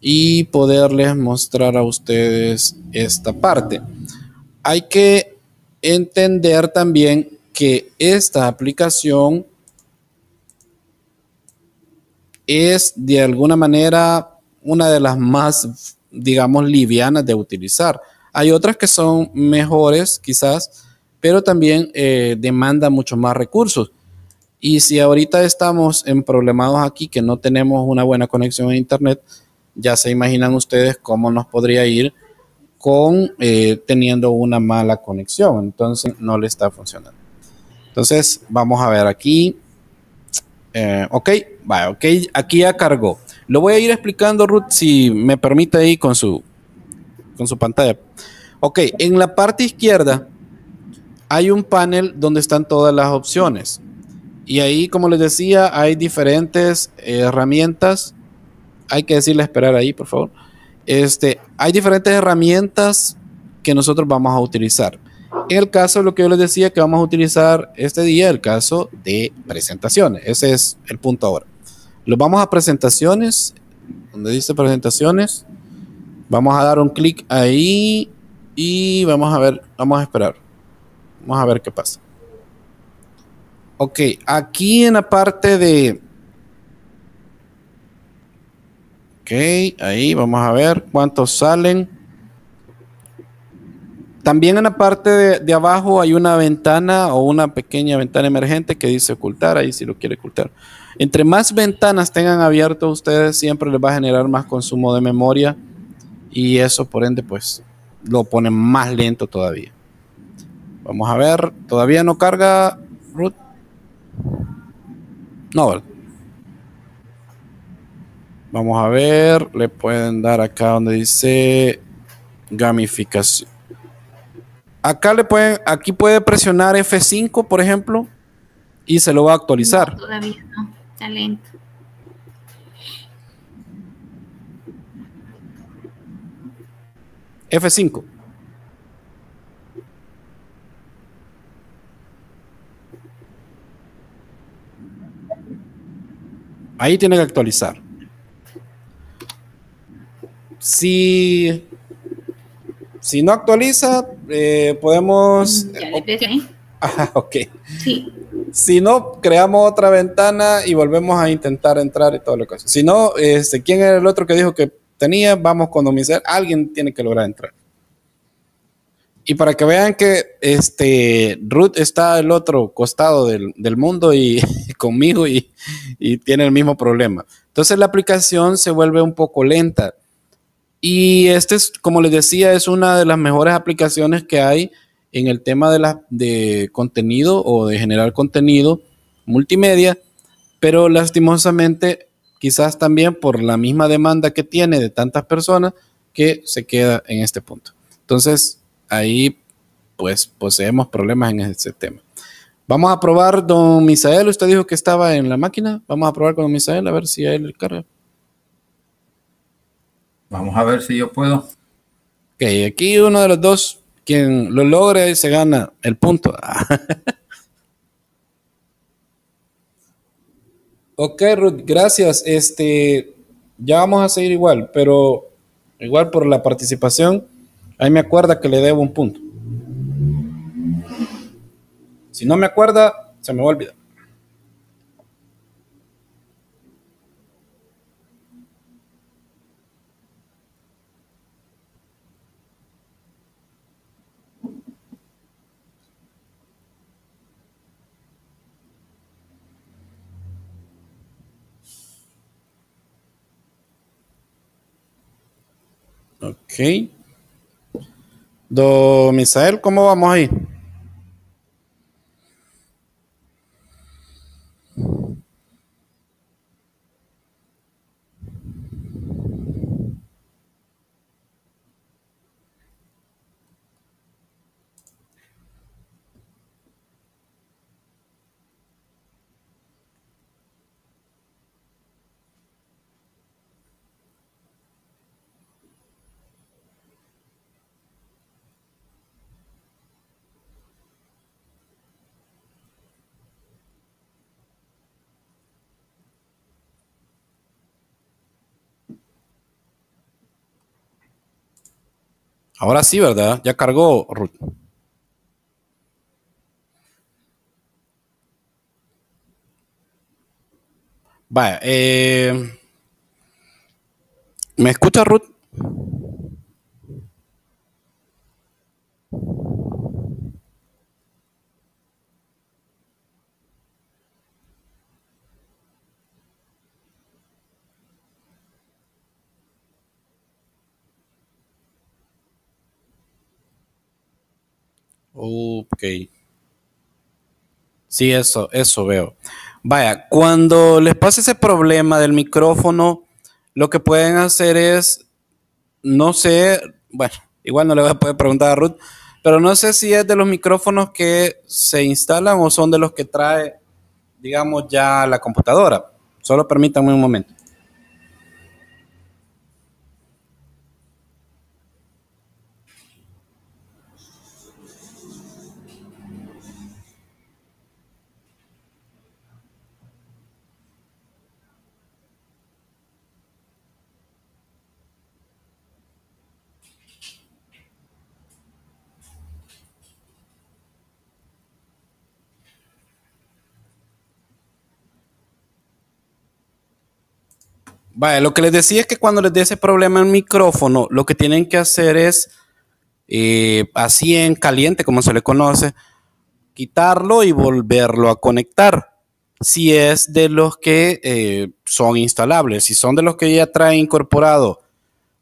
y poderles mostrar a ustedes esta parte. Hay que entender también que esta aplicación es de alguna manera una de las más, digamos, livianas de utilizar. Hay otras que son mejores quizás, pero también eh, demanda mucho más recursos. Y si ahorita estamos en problemas aquí que no tenemos una buena conexión a Internet, ya se imaginan ustedes cómo nos podría ir con eh, teniendo una mala conexión. Entonces no le está funcionando. Entonces vamos a ver aquí. Eh, ok, va, ok, aquí ya cargó. Lo voy a ir explicando, Ruth, si me permite ahí con su, con su pantalla. Ok, en la parte izquierda hay un panel donde están todas las opciones. Y ahí, como les decía, hay diferentes eh, herramientas hay que decirle esperar ahí, por favor. Este, hay diferentes herramientas que nosotros vamos a utilizar. En el caso, de lo que yo les decía que vamos a utilizar este día, el caso de presentaciones. Ese es el punto ahora. Lo vamos a presentaciones, donde dice presentaciones. Vamos a dar un clic ahí y vamos a ver, vamos a esperar. Vamos a ver qué pasa. Ok, aquí en la parte de, ahí vamos a ver cuántos salen. También en la parte de, abajo hay una ventana o una pequeña ventana emergente que dice ocultar, ahí si lo quiere ocultar. Entre más ventanas tengan abiertas ustedes, siempre les va a generar más consumo de memoria y eso por ende pues lo pone más lento todavía. Vamos a ver, todavía no carga root. No, vale. Vamos a ver, le pueden dar acá donde dice gamificación. Acá le pueden, aquí puede presionar F5, por ejemplo, y se lo va a actualizar. todavía no, está lento. F5. Ahí tiene que actualizar si, si no actualiza, eh, podemos... Mm, eh, ah, ok. Sí. Si no, creamos otra ventana y volvemos a intentar entrar y todo lo que Si no, este, ¿quién era el otro que dijo que tenía? Vamos con Domicel. Alguien tiene que lograr entrar. Y para que vean que este Ruth está al otro costado del, mundo y conmigo y, y, tiene el mismo problema. Entonces la aplicación se vuelve un poco lenta. Y este es, como les decía, es una de las mejores aplicaciones que hay en el tema de, la, de contenido o de generar contenido multimedia, pero lastimosamente quizás también por la misma demanda que tiene de tantas personas que se queda en este punto. Entonces, ahí pues poseemos problemas en ese tema. Vamos a probar, don Misael, usted dijo que estaba en la máquina, vamos a probar con don Misael a ver si hay él carga. Vamos a ver si yo puedo. Ok, aquí uno de los dos, quien lo logre se gana el punto. ok, Ruth, gracias. Este, ya vamos a seguir igual, pero igual por la participación, ahí me acuerda que le debo un punto. Si no me acuerda, se me va a olvidar. Ok. Don Misael, ¿cómo vamos ahí? Ahora sí, ¿verdad? Ya cargó Ruth. Vaya, eh, ¿me escucha Ruth? Ok. Sí, eso, eso veo. Vaya, cuando les pasa ese problema del micrófono, lo que pueden hacer es, no sé, bueno, igual no le voy a poder preguntar a Ruth, pero no sé si es de los micrófonos que se instalan o son de los que trae, digamos, ya la computadora. Solo permítanme un momento. lo que les decía es que cuando les dé ese problema el micrófono, lo que tienen que hacer es, eh, así en caliente, como se le conoce, quitarlo y volverlo a conectar. Si es de los que eh, son instalables, si son de los que ya trae incorporado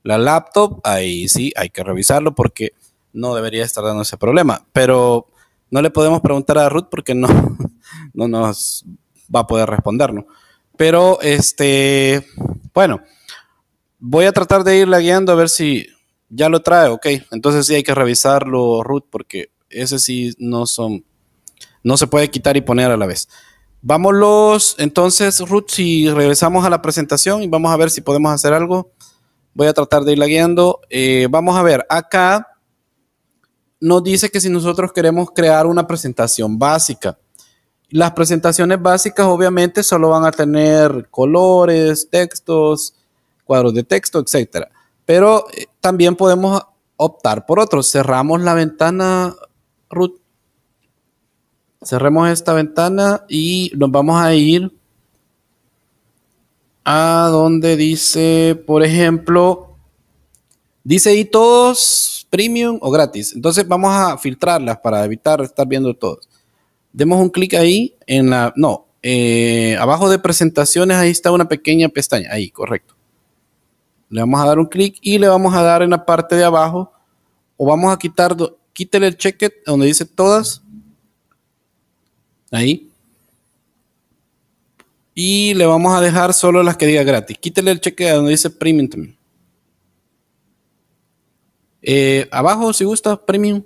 la laptop, ahí sí hay que revisarlo porque no debería estar dando ese problema. Pero no le podemos preguntar a Ruth porque no, no nos va a poder responderlo pero, este, bueno, voy a tratar de irle guiando a ver si ya lo trae, ok. Entonces sí hay que revisarlo, Ruth, porque ese sí no son, no se puede quitar y poner a la vez. Vámonos, entonces, Ruth, si regresamos a la presentación y vamos a ver si podemos hacer algo. Voy a tratar de irle guiando. Eh, vamos a ver, acá nos dice que si nosotros queremos crear una presentación básica. Las presentaciones básicas obviamente solo van a tener colores, textos, cuadros de texto, etc. Pero eh, también podemos optar por otro. Cerramos la ventana root. Cerremos esta ventana y nos vamos a ir a donde dice, por ejemplo, dice y todos premium o gratis. Entonces vamos a filtrarlas para evitar estar viendo todos demos un clic ahí en la, no, eh, abajo de presentaciones, ahí está una pequeña pestaña, ahí, correcto. Le vamos a dar un clic y le vamos a dar en la parte de abajo, o vamos a quitar, quítele el checket donde dice todas, ahí. Y le vamos a dejar solo las que diga gratis. Quítele el cheque donde dice premium también. Eh, abajo, si gusta, premium.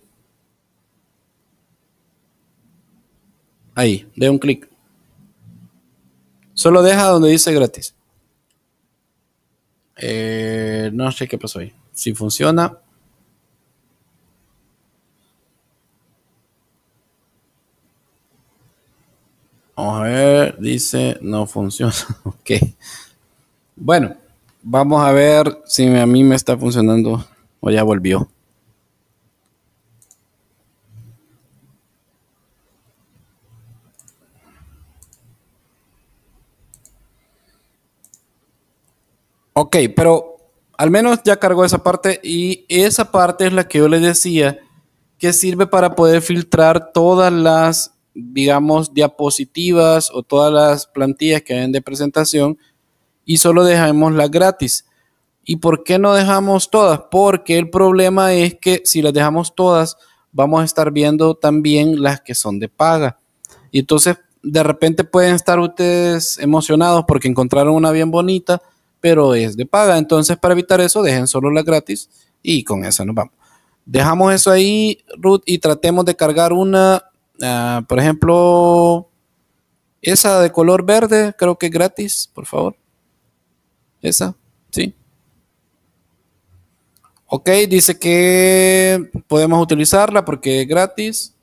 Ahí, de un clic. Solo deja donde dice gratis. Eh, no sé qué pasó ahí. Si funciona. Vamos a ver, dice no funciona. ok. Bueno, vamos a ver si a mí me está funcionando o ya volvió. Ok, pero al menos ya cargó esa parte y esa parte es la que yo les decía que sirve para poder filtrar todas las, digamos, diapositivas o todas las plantillas que hay de presentación y solo dejamos las gratis. ¿Y por qué no dejamos todas? Porque el problema es que si las dejamos todas, vamos a estar viendo también las que son de paga. Y entonces, de repente pueden estar ustedes emocionados porque encontraron una bien bonita pero es de paga. Entonces, para evitar eso, dejen solo la gratis y con esa nos vamos. Dejamos eso ahí, Ruth, y tratemos de cargar una, ah, por ejemplo, esa de color verde, creo que es gratis, por favor. Esa, sí. Ok, dice que podemos utilizarla porque es gratis.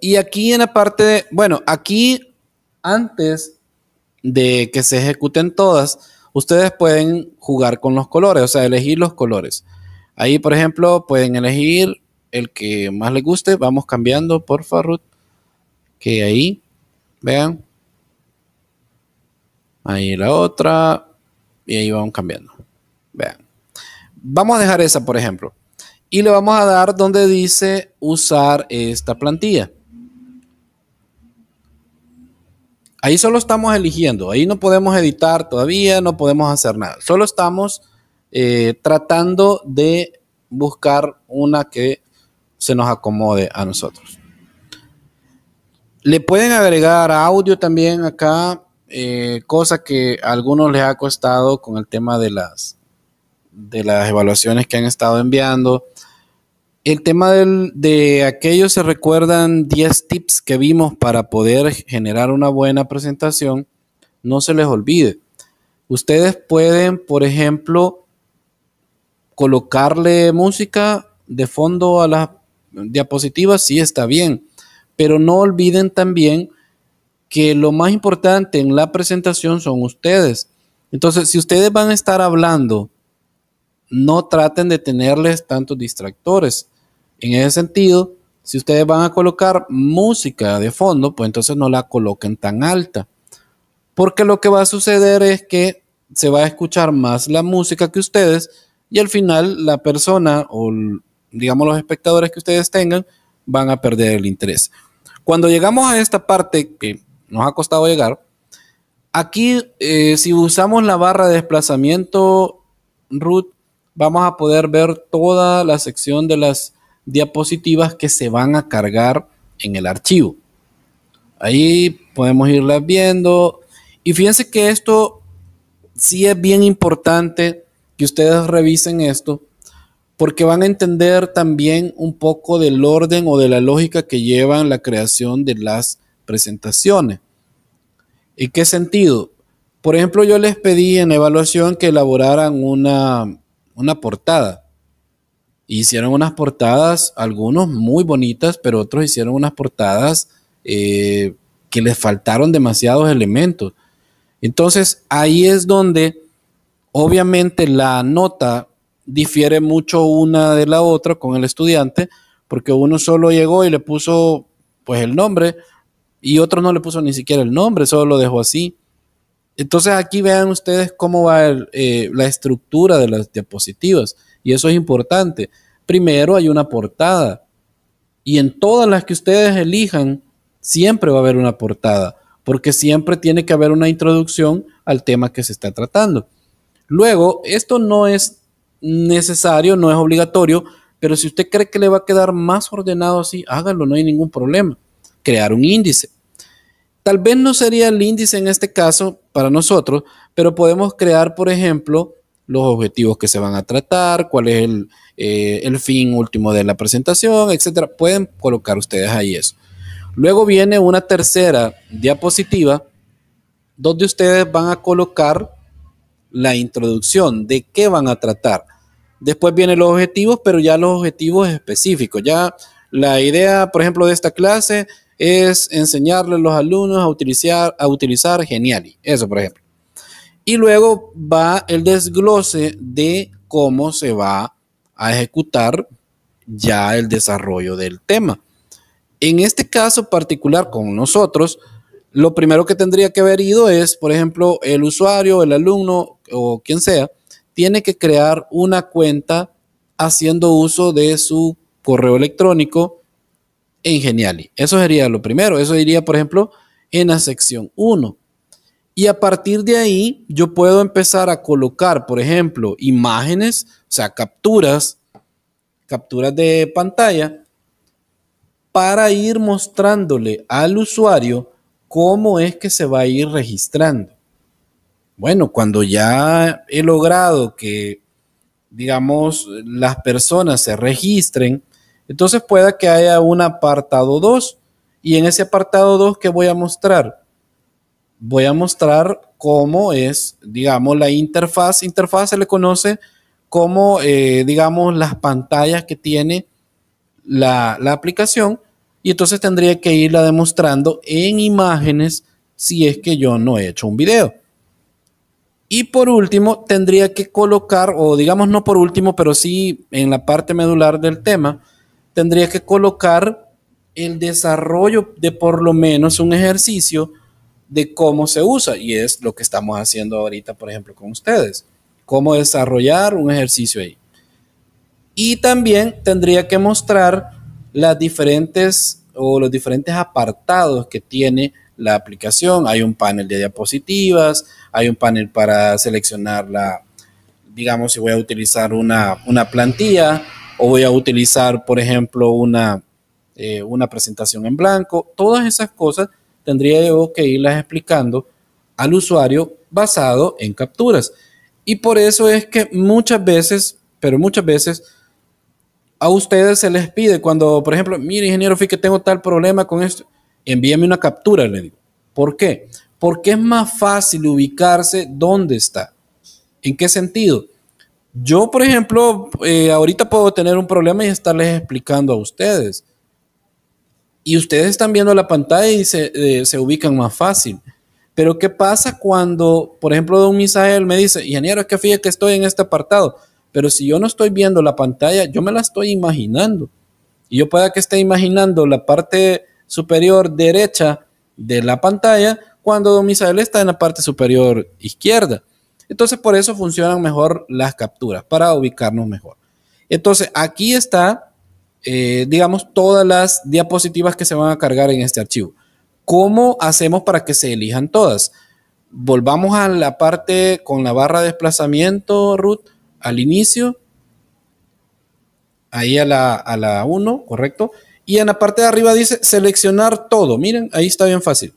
Y aquí en la parte bueno, aquí antes de que se ejecuten todas, ustedes pueden jugar con los colores, o sea, elegir los colores. Ahí, por ejemplo, pueden elegir el que más les guste. Vamos cambiando, por favor. Que ahí, vean. Ahí la otra. Y ahí vamos cambiando. Vean. Vamos a dejar esa, por ejemplo. Y le vamos a dar donde dice usar esta plantilla. Ahí solo estamos eligiendo, ahí no podemos editar todavía, no podemos hacer nada. Solo estamos eh, tratando de buscar una que se nos acomode a nosotros. Le pueden agregar audio también acá, eh, cosa que a algunos les ha costado con el tema de las, de las evaluaciones que han estado enviando. El tema de aquellos se recuerdan 10 tips que vimos para poder generar una buena presentación, no se les olvide. Ustedes pueden, por ejemplo, colocarle música de fondo a las diapositivas, sí está bien, pero no olviden también que lo más importante en la presentación son ustedes. Entonces, si ustedes van a estar hablando, no traten de tenerles tantos distractores. En ese sentido, si ustedes van a colocar música de fondo, pues entonces no la coloquen tan alta. Porque lo que va a suceder es que se va a escuchar más la música que ustedes y al final la persona o digamos los espectadores que ustedes tengan van a perder el interés. Cuando llegamos a esta parte que nos ha costado llegar, aquí eh, si usamos la barra de desplazamiento root, vamos a poder ver toda la sección de las diapositivas que se van a cargar en el archivo. Ahí podemos irlas viendo. Y fíjense que esto sí es bien importante que ustedes revisen esto, porque van a entender también un poco del orden o de la lógica que llevan la creación de las presentaciones. ¿Y qué sentido? Por ejemplo, yo les pedí en evaluación que elaboraran una, una portada. Hicieron unas portadas, algunos muy bonitas, pero otros hicieron unas portadas eh, que les faltaron demasiados elementos. Entonces, ahí es donde obviamente la nota difiere mucho una de la otra con el estudiante, porque uno solo llegó y le puso pues el nombre y otro no le puso ni siquiera el nombre, solo lo dejó así. Entonces aquí vean ustedes cómo va eh, la estructura de las diapositivas. Y eso es importante. Primero hay una portada. Y en todas las que ustedes elijan, siempre va a haber una portada, porque siempre tiene que haber una introducción al tema que se está tratando. Luego, esto no es necesario, no es obligatorio, pero si usted cree que le va a quedar más ordenado así, hágalo, no hay ningún problema. Crear un índice. Tal vez no sería el índice en este caso para nosotros, pero podemos crear, por ejemplo, los objetivos que se van a tratar, cuál es eh, el, fin último de la presentación, etcétera. Pueden colocar ustedes ahí eso. Luego viene una tercera diapositiva donde ustedes van a colocar la introducción de qué van a tratar. Después vienen los objetivos, pero ya los objetivos específicos. Ya la idea, por ejemplo, de esta clase es enseñarle a los alumnos a utilizar, a utilizar Geniali. Eso, por ejemplo. Y luego va el desglose de cómo se va a ejecutar ya el desarrollo del tema. En este caso particular con nosotros, lo primero que tendría que haber ido es, por ejemplo, el usuario, el alumno o quien sea, tiene que crear una cuenta haciendo uso de su correo electrónico en Geniali. Eso sería lo primero. Eso iría, por ejemplo, en la sección 1. Y a partir de ahí yo puedo empezar a colocar, por ejemplo, imágenes, o sea, capturas, capturas de pantalla, para ir mostrándole al usuario cómo es que se va a ir registrando. Bueno, cuando ya he logrado que, digamos, las personas se registren, entonces pueda que haya un apartado 2 y en ese apartado 2 que voy a mostrar voy a mostrar cómo es, digamos, la interfaz. Interfaz se le conoce como, eh, digamos, las pantallas que tiene la, la, aplicación. Y entonces tendría que irla demostrando en imágenes si es que yo no he hecho un video. Y por último, tendría que colocar, o digamos no por último, pero sí en la parte medular del tema, tendría que colocar el desarrollo de por lo menos un ejercicio de cómo se usa y es lo que estamos haciendo ahorita, por ejemplo, con ustedes. Cómo desarrollar un ejercicio ahí. Y también tendría que mostrar las diferentes o los diferentes apartados que tiene la aplicación. Hay un panel de diapositivas, hay un panel para seleccionar la, digamos, si voy a utilizar una, plantilla o voy a utilizar, por ejemplo, una, eh, una presentación en blanco. Todas esas cosas tendría yo que irlas explicando al usuario basado en capturas. Y por eso es que muchas veces, pero muchas veces, a ustedes se les pide cuando, por ejemplo, mire ingeniero, fíjate que tengo tal problema con esto, envíame una captura, le digo. ¿Por qué? Porque es más fácil ubicarse dónde está. ¿En qué sentido? Yo, por ejemplo, eh, ahorita puedo tener un problema y estarles explicando a ustedes y ustedes están viendo la pantalla y eh, se, ubican más fácil. Pero ¿qué pasa cuando, por ejemplo, don Misael me dice, ingeniero, es que fíjate que estoy en este apartado, pero si yo no estoy viendo la pantalla, yo me la estoy imaginando. Y yo pueda que esté imaginando la parte superior derecha de la pantalla cuando don Misael está en la parte superior izquierda. Entonces, por eso funcionan mejor las capturas, para ubicarnos mejor. Entonces, aquí está eh, digamos, todas las diapositivas que se van a cargar en este archivo. ¿Cómo hacemos para que se elijan todas? Volvamos a la parte con la barra de desplazamiento, root, al inicio, ahí a la, a la 1, correcto. Y en la parte de arriba dice seleccionar todo. Miren, ahí está bien fácil.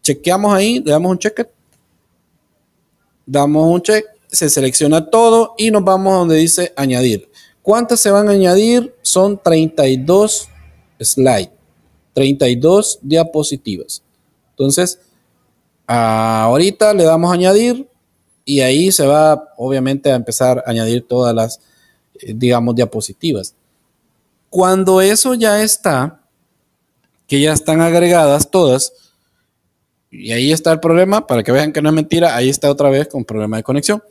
Chequeamos ahí, le damos un check. Damos un check, se selecciona todo y nos vamos a donde dice añadir. ¿Cuántas se van a añadir? son 32 slides, 32 diapositivas. Entonces, ahorita le damos a añadir y ahí se va obviamente a empezar a añadir todas las, eh, digamos, diapositivas. Cuando eso ya está, que ya están agregadas todas, y ahí está el problema, para que vean que no es mentira, ahí está otra vez con problema de conexión.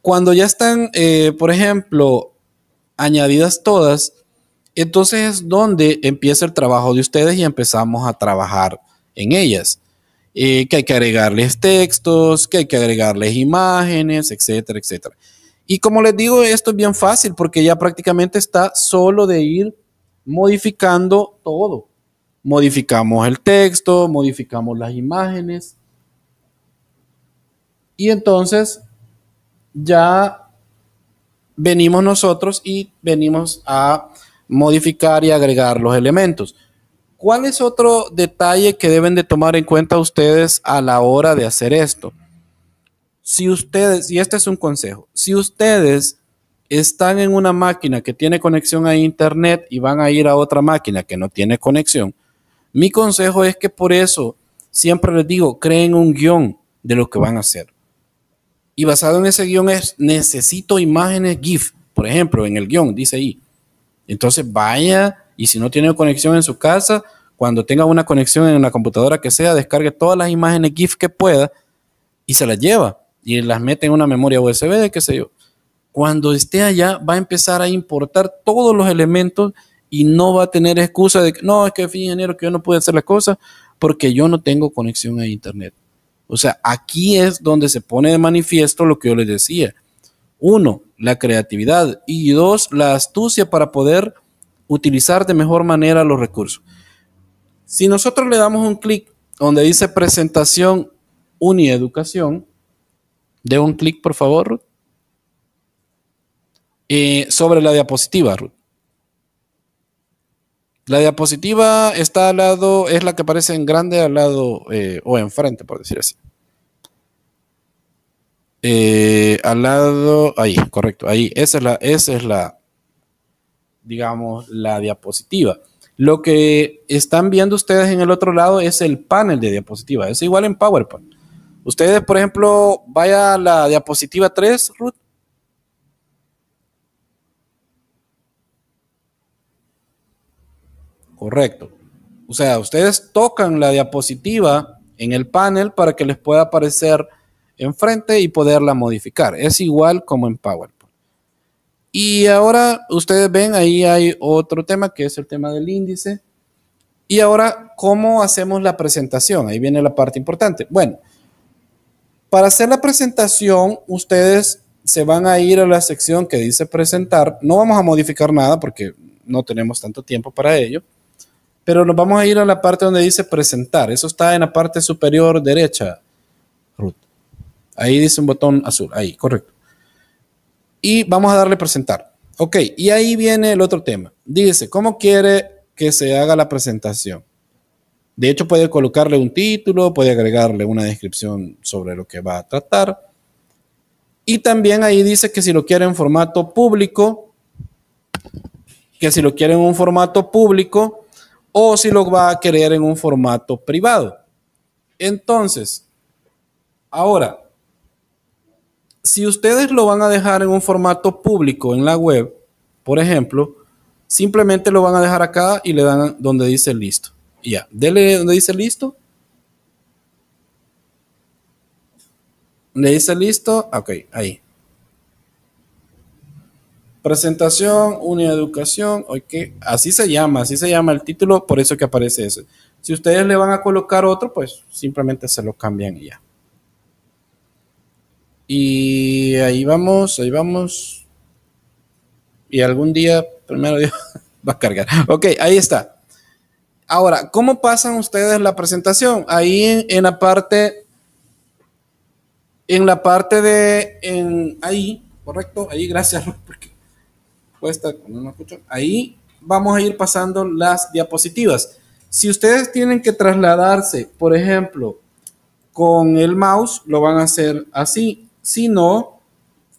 Cuando ya están, eh, por ejemplo, añadidas todas, entonces es donde empieza el trabajo de ustedes y empezamos a trabajar en ellas. Eh, que hay que agregarles textos, que hay que agregarles imágenes, etcétera, etcétera. Y como les digo, esto es bien fácil porque ya prácticamente está solo de ir modificando todo. Modificamos el texto, modificamos las imágenes. Y entonces ya venimos nosotros y venimos a modificar y agregar los elementos. ¿Cuál es otro detalle que deben de tomar en cuenta ustedes a la hora de hacer esto? Si ustedes, y este es un consejo, si ustedes están en una máquina que tiene conexión a internet y van a ir a otra máquina que no tiene conexión, mi consejo es que por eso siempre les digo, creen un guión de lo que van a hacer. Y basado en ese guión es, necesito imágenes GIF, por ejemplo, en el guión, dice ahí entonces vaya y si no tiene conexión en su casa, cuando tenga una conexión en la computadora que sea, descargue todas las imágenes GIF que pueda y se las lleva y las mete en una memoria USB, qué sé yo. Cuando esté allá va a empezar a importar todos los elementos y no va a tener excusa de que no, es que de ingeniero que yo no pude hacer las cosas porque yo no tengo conexión a internet. O sea, aquí es donde se pone de manifiesto lo que yo les decía uno, la creatividad y dos, la astucia para poder utilizar de mejor manera los recursos. Si nosotros le damos un clic donde dice presentación unieducación, de un clic por favor, Ruth, eh, sobre la diapositiva, Ruth. La diapositiva está al lado, es la que aparece en grande al lado eh, o enfrente, por decir así. Eh, al lado, ahí, correcto, ahí, esa es la, esa es la, digamos, la diapositiva. Lo que están viendo ustedes en el otro lado es el panel de diapositiva, es igual en PowerPoint. Ustedes, por ejemplo, vaya a la diapositiva 3, Ruth. Correcto. O sea, ustedes tocan la diapositiva en el panel para que les pueda aparecer enfrente y poderla modificar. Es igual como en PowerPoint. Y ahora ustedes ven, ahí hay otro tema que es el tema del índice. Y ahora, ¿cómo hacemos la presentación? Ahí viene la parte importante. Bueno, para hacer la presentación, ustedes se van a ir a la sección que dice presentar. No vamos a modificar nada porque no tenemos tanto tiempo para ello. Pero nos vamos a ir a la parte donde dice presentar. Eso está en la parte superior derecha, Ruth. Ahí dice un botón azul, ahí, correcto. Y vamos a darle presentar. Ok, y ahí viene el otro tema. Dice, ¿cómo quiere que se haga la presentación? De hecho, puede colocarle un título, puede agregarle una descripción sobre lo que va a tratar. Y también ahí dice que si lo quiere en formato público, que si lo quiere en un formato público o si lo va a querer en un formato privado. Entonces, ahora, si ustedes lo van a dejar en un formato público en la web, por ejemplo, simplemente lo van a dejar acá y le dan donde dice listo. Y ya, dele donde dice listo. Le dice listo, ok, ahí. Presentación, unidad educación, ok, así se llama, así se llama el título, por eso que aparece eso. Si ustedes le van a colocar otro, pues simplemente se lo cambian y ya. Y ahí vamos, ahí vamos. Y algún día, primero Dios, va a cargar. Ok, ahí está. Ahora, ¿cómo pasan ustedes la presentación? Ahí en, la parte, en la parte de, ahí, correcto, ahí, gracias, porque no me escucho. Ahí vamos a ir pasando las diapositivas. Si ustedes tienen que trasladarse, por ejemplo, con el mouse, lo van a hacer así sino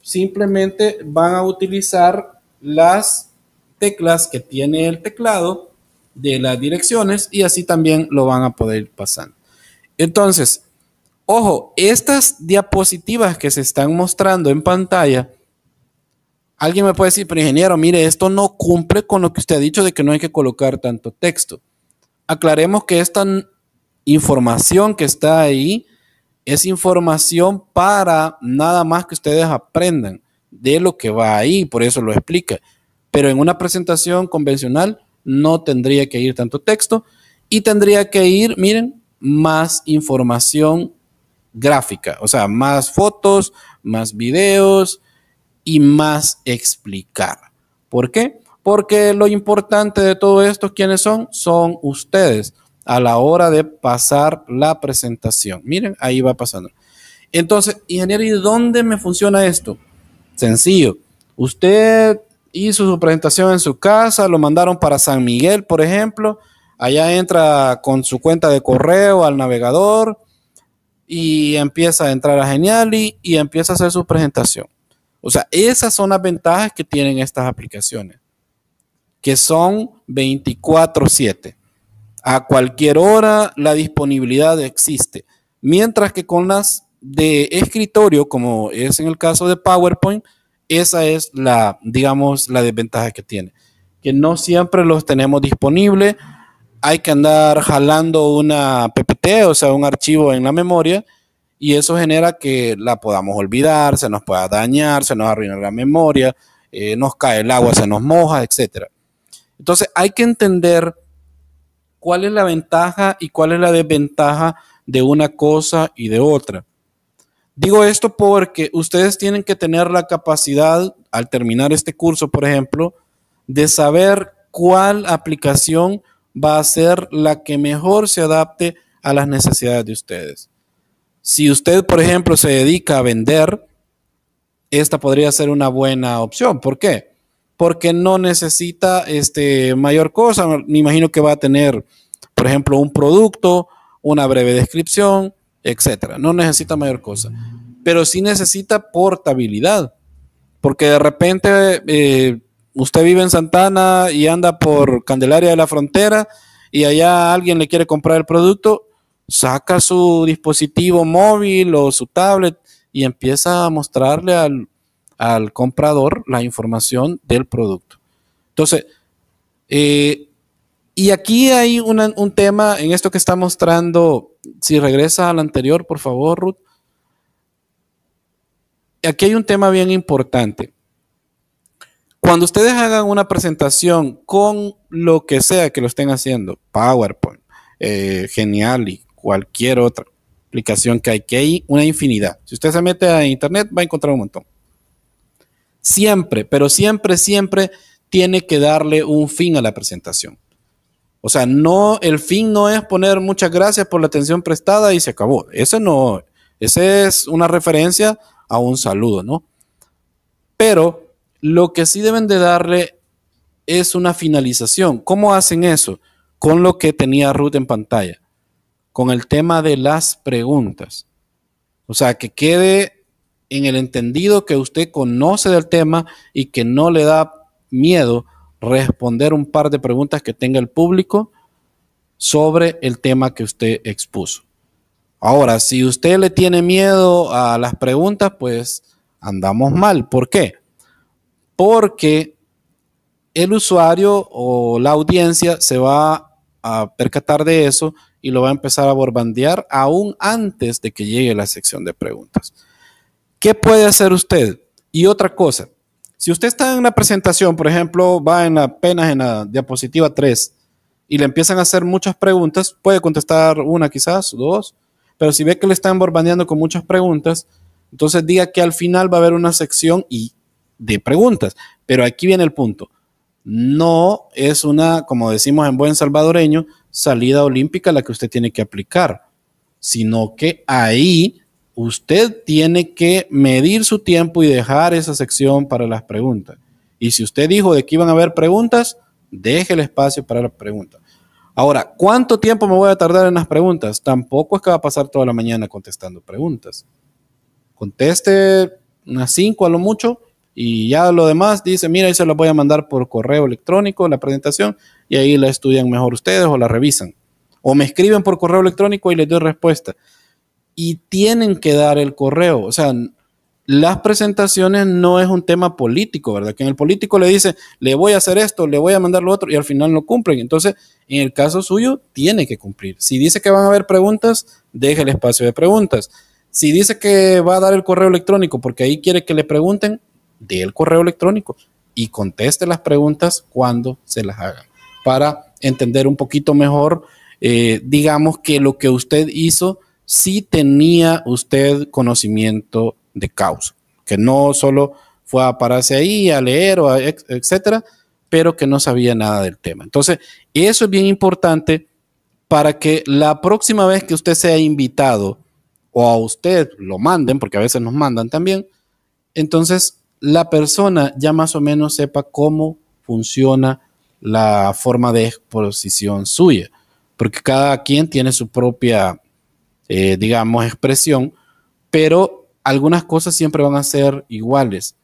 simplemente van a utilizar las teclas que tiene el teclado de las direcciones y así también lo van a poder ir pasando. Entonces, ojo, estas diapositivas que se están mostrando en pantalla, alguien me puede decir, pero ingeniero, mire, esto no cumple con lo que usted ha dicho de que no hay que colocar tanto texto. Aclaremos que esta información que está ahí es información para nada más que ustedes aprendan de lo que va ahí, por eso lo explica. Pero en una presentación convencional no tendría que ir tanto texto y tendría que ir, miren, más información gráfica, o sea, más fotos, más videos y más explicar. ¿Por qué? Porque lo importante de todo esto, ¿quiénes son? Son ustedes a la hora de pasar la presentación. Miren, ahí va pasando. Entonces, ingeniero, ¿y dónde me funciona esto? Sencillo. Usted hizo su presentación en su casa, lo mandaron para San Miguel, por ejemplo. Allá entra con su cuenta de correo al navegador y empieza a entrar a Geniali y empieza a hacer su presentación. O sea, esas son las ventajas que tienen estas aplicaciones, que son 24/7. A cualquier hora la disponibilidad existe. Mientras que con las de escritorio, como es en el caso de PowerPoint, esa es la, digamos, la desventaja que tiene. Que no siempre los tenemos disponibles. Hay que andar jalando una PPT, o sea, un archivo en la memoria, y eso genera que la podamos olvidar, se nos pueda dañar, se nos arruina la memoria, eh, nos cae el agua, se nos moja, etc. Entonces hay que entender cuál es la ventaja y cuál es la desventaja de una cosa y de otra. Digo esto porque ustedes tienen que tener la capacidad, al terminar este curso, por ejemplo, de saber cuál aplicación va a ser la que mejor se adapte a las necesidades de ustedes. Si usted, por ejemplo, se dedica a vender, esta podría ser una buena opción. ¿Por qué? porque no necesita este, mayor cosa. Me imagino que va a tener, por ejemplo, un producto, una breve descripción, etcétera. No necesita mayor cosa, pero sí necesita portabilidad, porque de repente eh, usted vive en Santana y anda por Candelaria de la Frontera y allá alguien le quiere comprar el producto, saca su dispositivo móvil o su tablet y empieza a mostrarle al, al comprador la información del producto. Entonces, eh, y aquí hay un tema en esto que está mostrando, si regresa al anterior, por favor, Ruth. Aquí hay un tema bien importante. Cuando ustedes hagan una presentación con lo que sea que lo estén haciendo, PowerPoint, eh, Geniali, cualquier otra aplicación que hay, que hay una infinidad. Si usted se mete a internet va a encontrar un montón. Siempre, pero siempre, siempre tiene que darle un fin a la presentación. O sea, no, el fin no es poner muchas gracias por la atención prestada y se acabó. Eso no, ese es una referencia a un saludo, ¿no? Pero lo que sí deben de darle es una finalización. ¿Cómo hacen eso? Con lo que tenía Ruth en pantalla, con el tema de las preguntas. O sea, que quede en el entendido que usted conoce del tema y que no le da miedo responder un par de preguntas que tenga el público sobre el tema que usted expuso. Ahora, si usted le tiene miedo a las preguntas, pues andamos mal. ¿Por qué? Porque el usuario o la audiencia se va a percatar de eso y lo va a empezar a borbandear aún antes de que llegue la sección de preguntas. ¿Qué puede hacer usted? Y otra cosa, si usted está en una presentación, por ejemplo, va en apenas en la diapositiva 3 y le empiezan a hacer muchas preguntas, puede contestar una quizás, dos, pero si ve que le están borbaneando con muchas preguntas, entonces diga que al final va a haber una sección y de preguntas. Pero aquí viene el punto. No es una, como decimos en buen salvadoreño, salida olímpica la que usted tiene que aplicar, sino que ahí usted tiene que medir su tiempo y dejar esa sección para las preguntas. Y si usted dijo de que iban a haber preguntas, deje el espacio para las preguntas. Ahora, ¿cuánto tiempo me voy a tardar en las preguntas? Tampoco es que va a pasar toda la mañana contestando preguntas. Conteste unas 5 a lo mucho y ya lo demás dice, mira, yo se lo voy a mandar por correo electrónico la presentación y ahí la estudian mejor ustedes o la revisan. O me escriben por correo electrónico y les doy respuesta y tienen que dar el correo. O sea, las presentaciones no es un tema político, ¿verdad? Que en el político le dice, le voy a hacer esto, le voy a mandar lo otro, y al final no cumplen. Entonces, en el caso suyo, tiene que cumplir. Si dice que van a haber preguntas, deje el espacio de preguntas. Si dice que va a dar el correo electrónico porque ahí quiere que le pregunten, dé el correo electrónico y conteste las preguntas cuando se las hagan para entender un poquito mejor, eh, digamos, que lo que usted hizo si tenía usted conocimiento de causa, que no solo fue a pararse ahí, a leer, o etcétera, pero que no sabía nada del tema. Entonces, eso es bien importante para que la próxima vez que usted sea invitado o a usted lo manden, porque a veces nos mandan también, entonces la persona ya más o menos sepa cómo funciona la forma de exposición suya, porque cada quien tiene su propia eh, digamos, expresión, pero algunas cosas siempre van a ser iguales.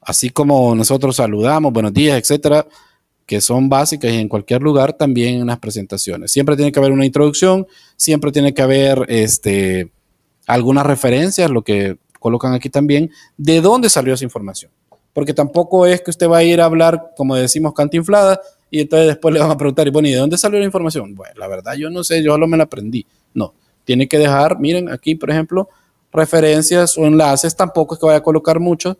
Así como nosotros saludamos, buenos días, etcétera, que son básicas y en cualquier lugar, también en las presentaciones. Siempre tiene que haber una introducción, siempre tiene que haber este, algunas referencias, lo que colocan aquí también, de dónde salió esa información. Porque tampoco es que usted va a ir a hablar, como decimos, cantinflada, y entonces después le van a preguntar, y bueno, ¿y de dónde salió la información? Bueno, la verdad yo no sé, yo solo me la aprendí. No, tiene que dejar, miren, aquí por ejemplo, referencias o enlaces, tampoco es que vaya a colocar muchos,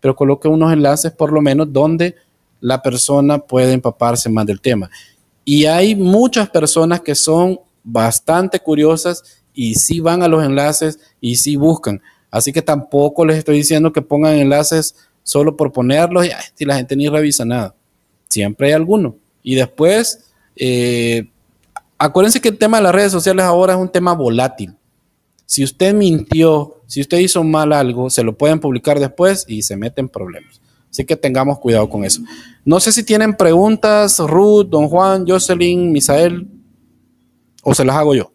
pero coloque unos enlaces por lo menos donde la persona puede empaparse más del tema. Y hay muchas personas que son bastante curiosas y sí van a los enlaces y sí buscan. Así que tampoco les estoy diciendo que pongan enlaces solo por ponerlos y la gente ni revisa nada. Siempre hay alguno. Y después eh, acuérdense que el tema de las redes sociales ahora es un tema volátil. Si usted mintió, si usted hizo mal algo, se lo pueden publicar después y se meten problemas. Así que tengamos cuidado con eso. No sé si tienen preguntas, Ruth, Don Juan, Jocelyn, Misael, o se las hago yo.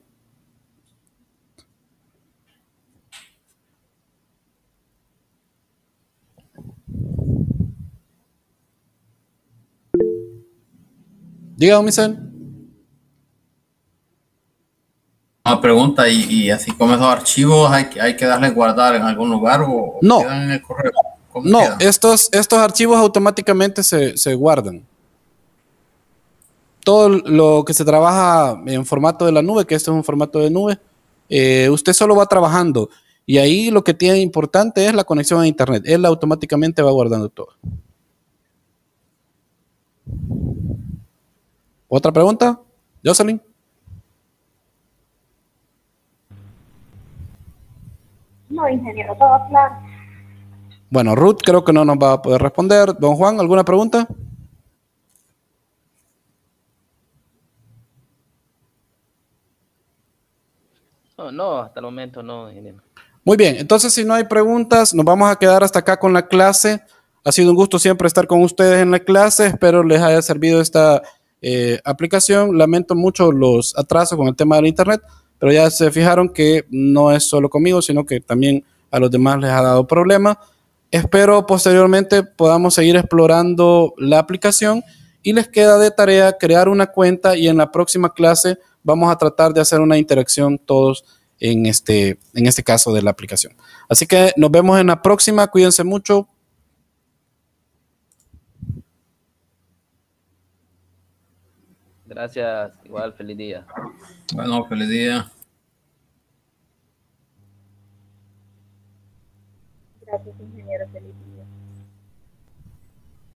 Diga, don Misael. Una pregunta, y, así como esos archivos hay, hay que darle guardar en algún lugar o no, No, estos, estos archivos automáticamente se, guardan. Todo lo que se trabaja en formato de la nube, que esto es un formato de nube, eh, usted solo va trabajando. Y ahí lo que tiene importante es la conexión a Internet. Él automáticamente va guardando todo. ¿Otra pregunta? Jocelyn. No, ingeniero, todo claro. Bueno, Ruth creo que no nos va a poder responder. Don Juan, ¿alguna pregunta? No, hasta el momento no, ingeniero. Muy bien, entonces si no hay preguntas, nos vamos a quedar hasta acá con la clase. Ha sido un gusto siempre estar con ustedes en la clase. Espero les haya servido esta eh, aplicación. Lamento mucho los atrasos con el tema del Internet, pero ya se fijaron que no es solo conmigo, sino que también a los demás les ha dado problemas. Espero posteriormente podamos seguir explorando la aplicación y les queda de tarea crear una cuenta y en la próxima clase vamos a tratar de hacer una interacción todos en este, en este caso de la aplicación. Así que nos vemos en la próxima, cuídense mucho, Gracias, igual, feliz día. Bueno, feliz día. Gracias, ingeniero, feliz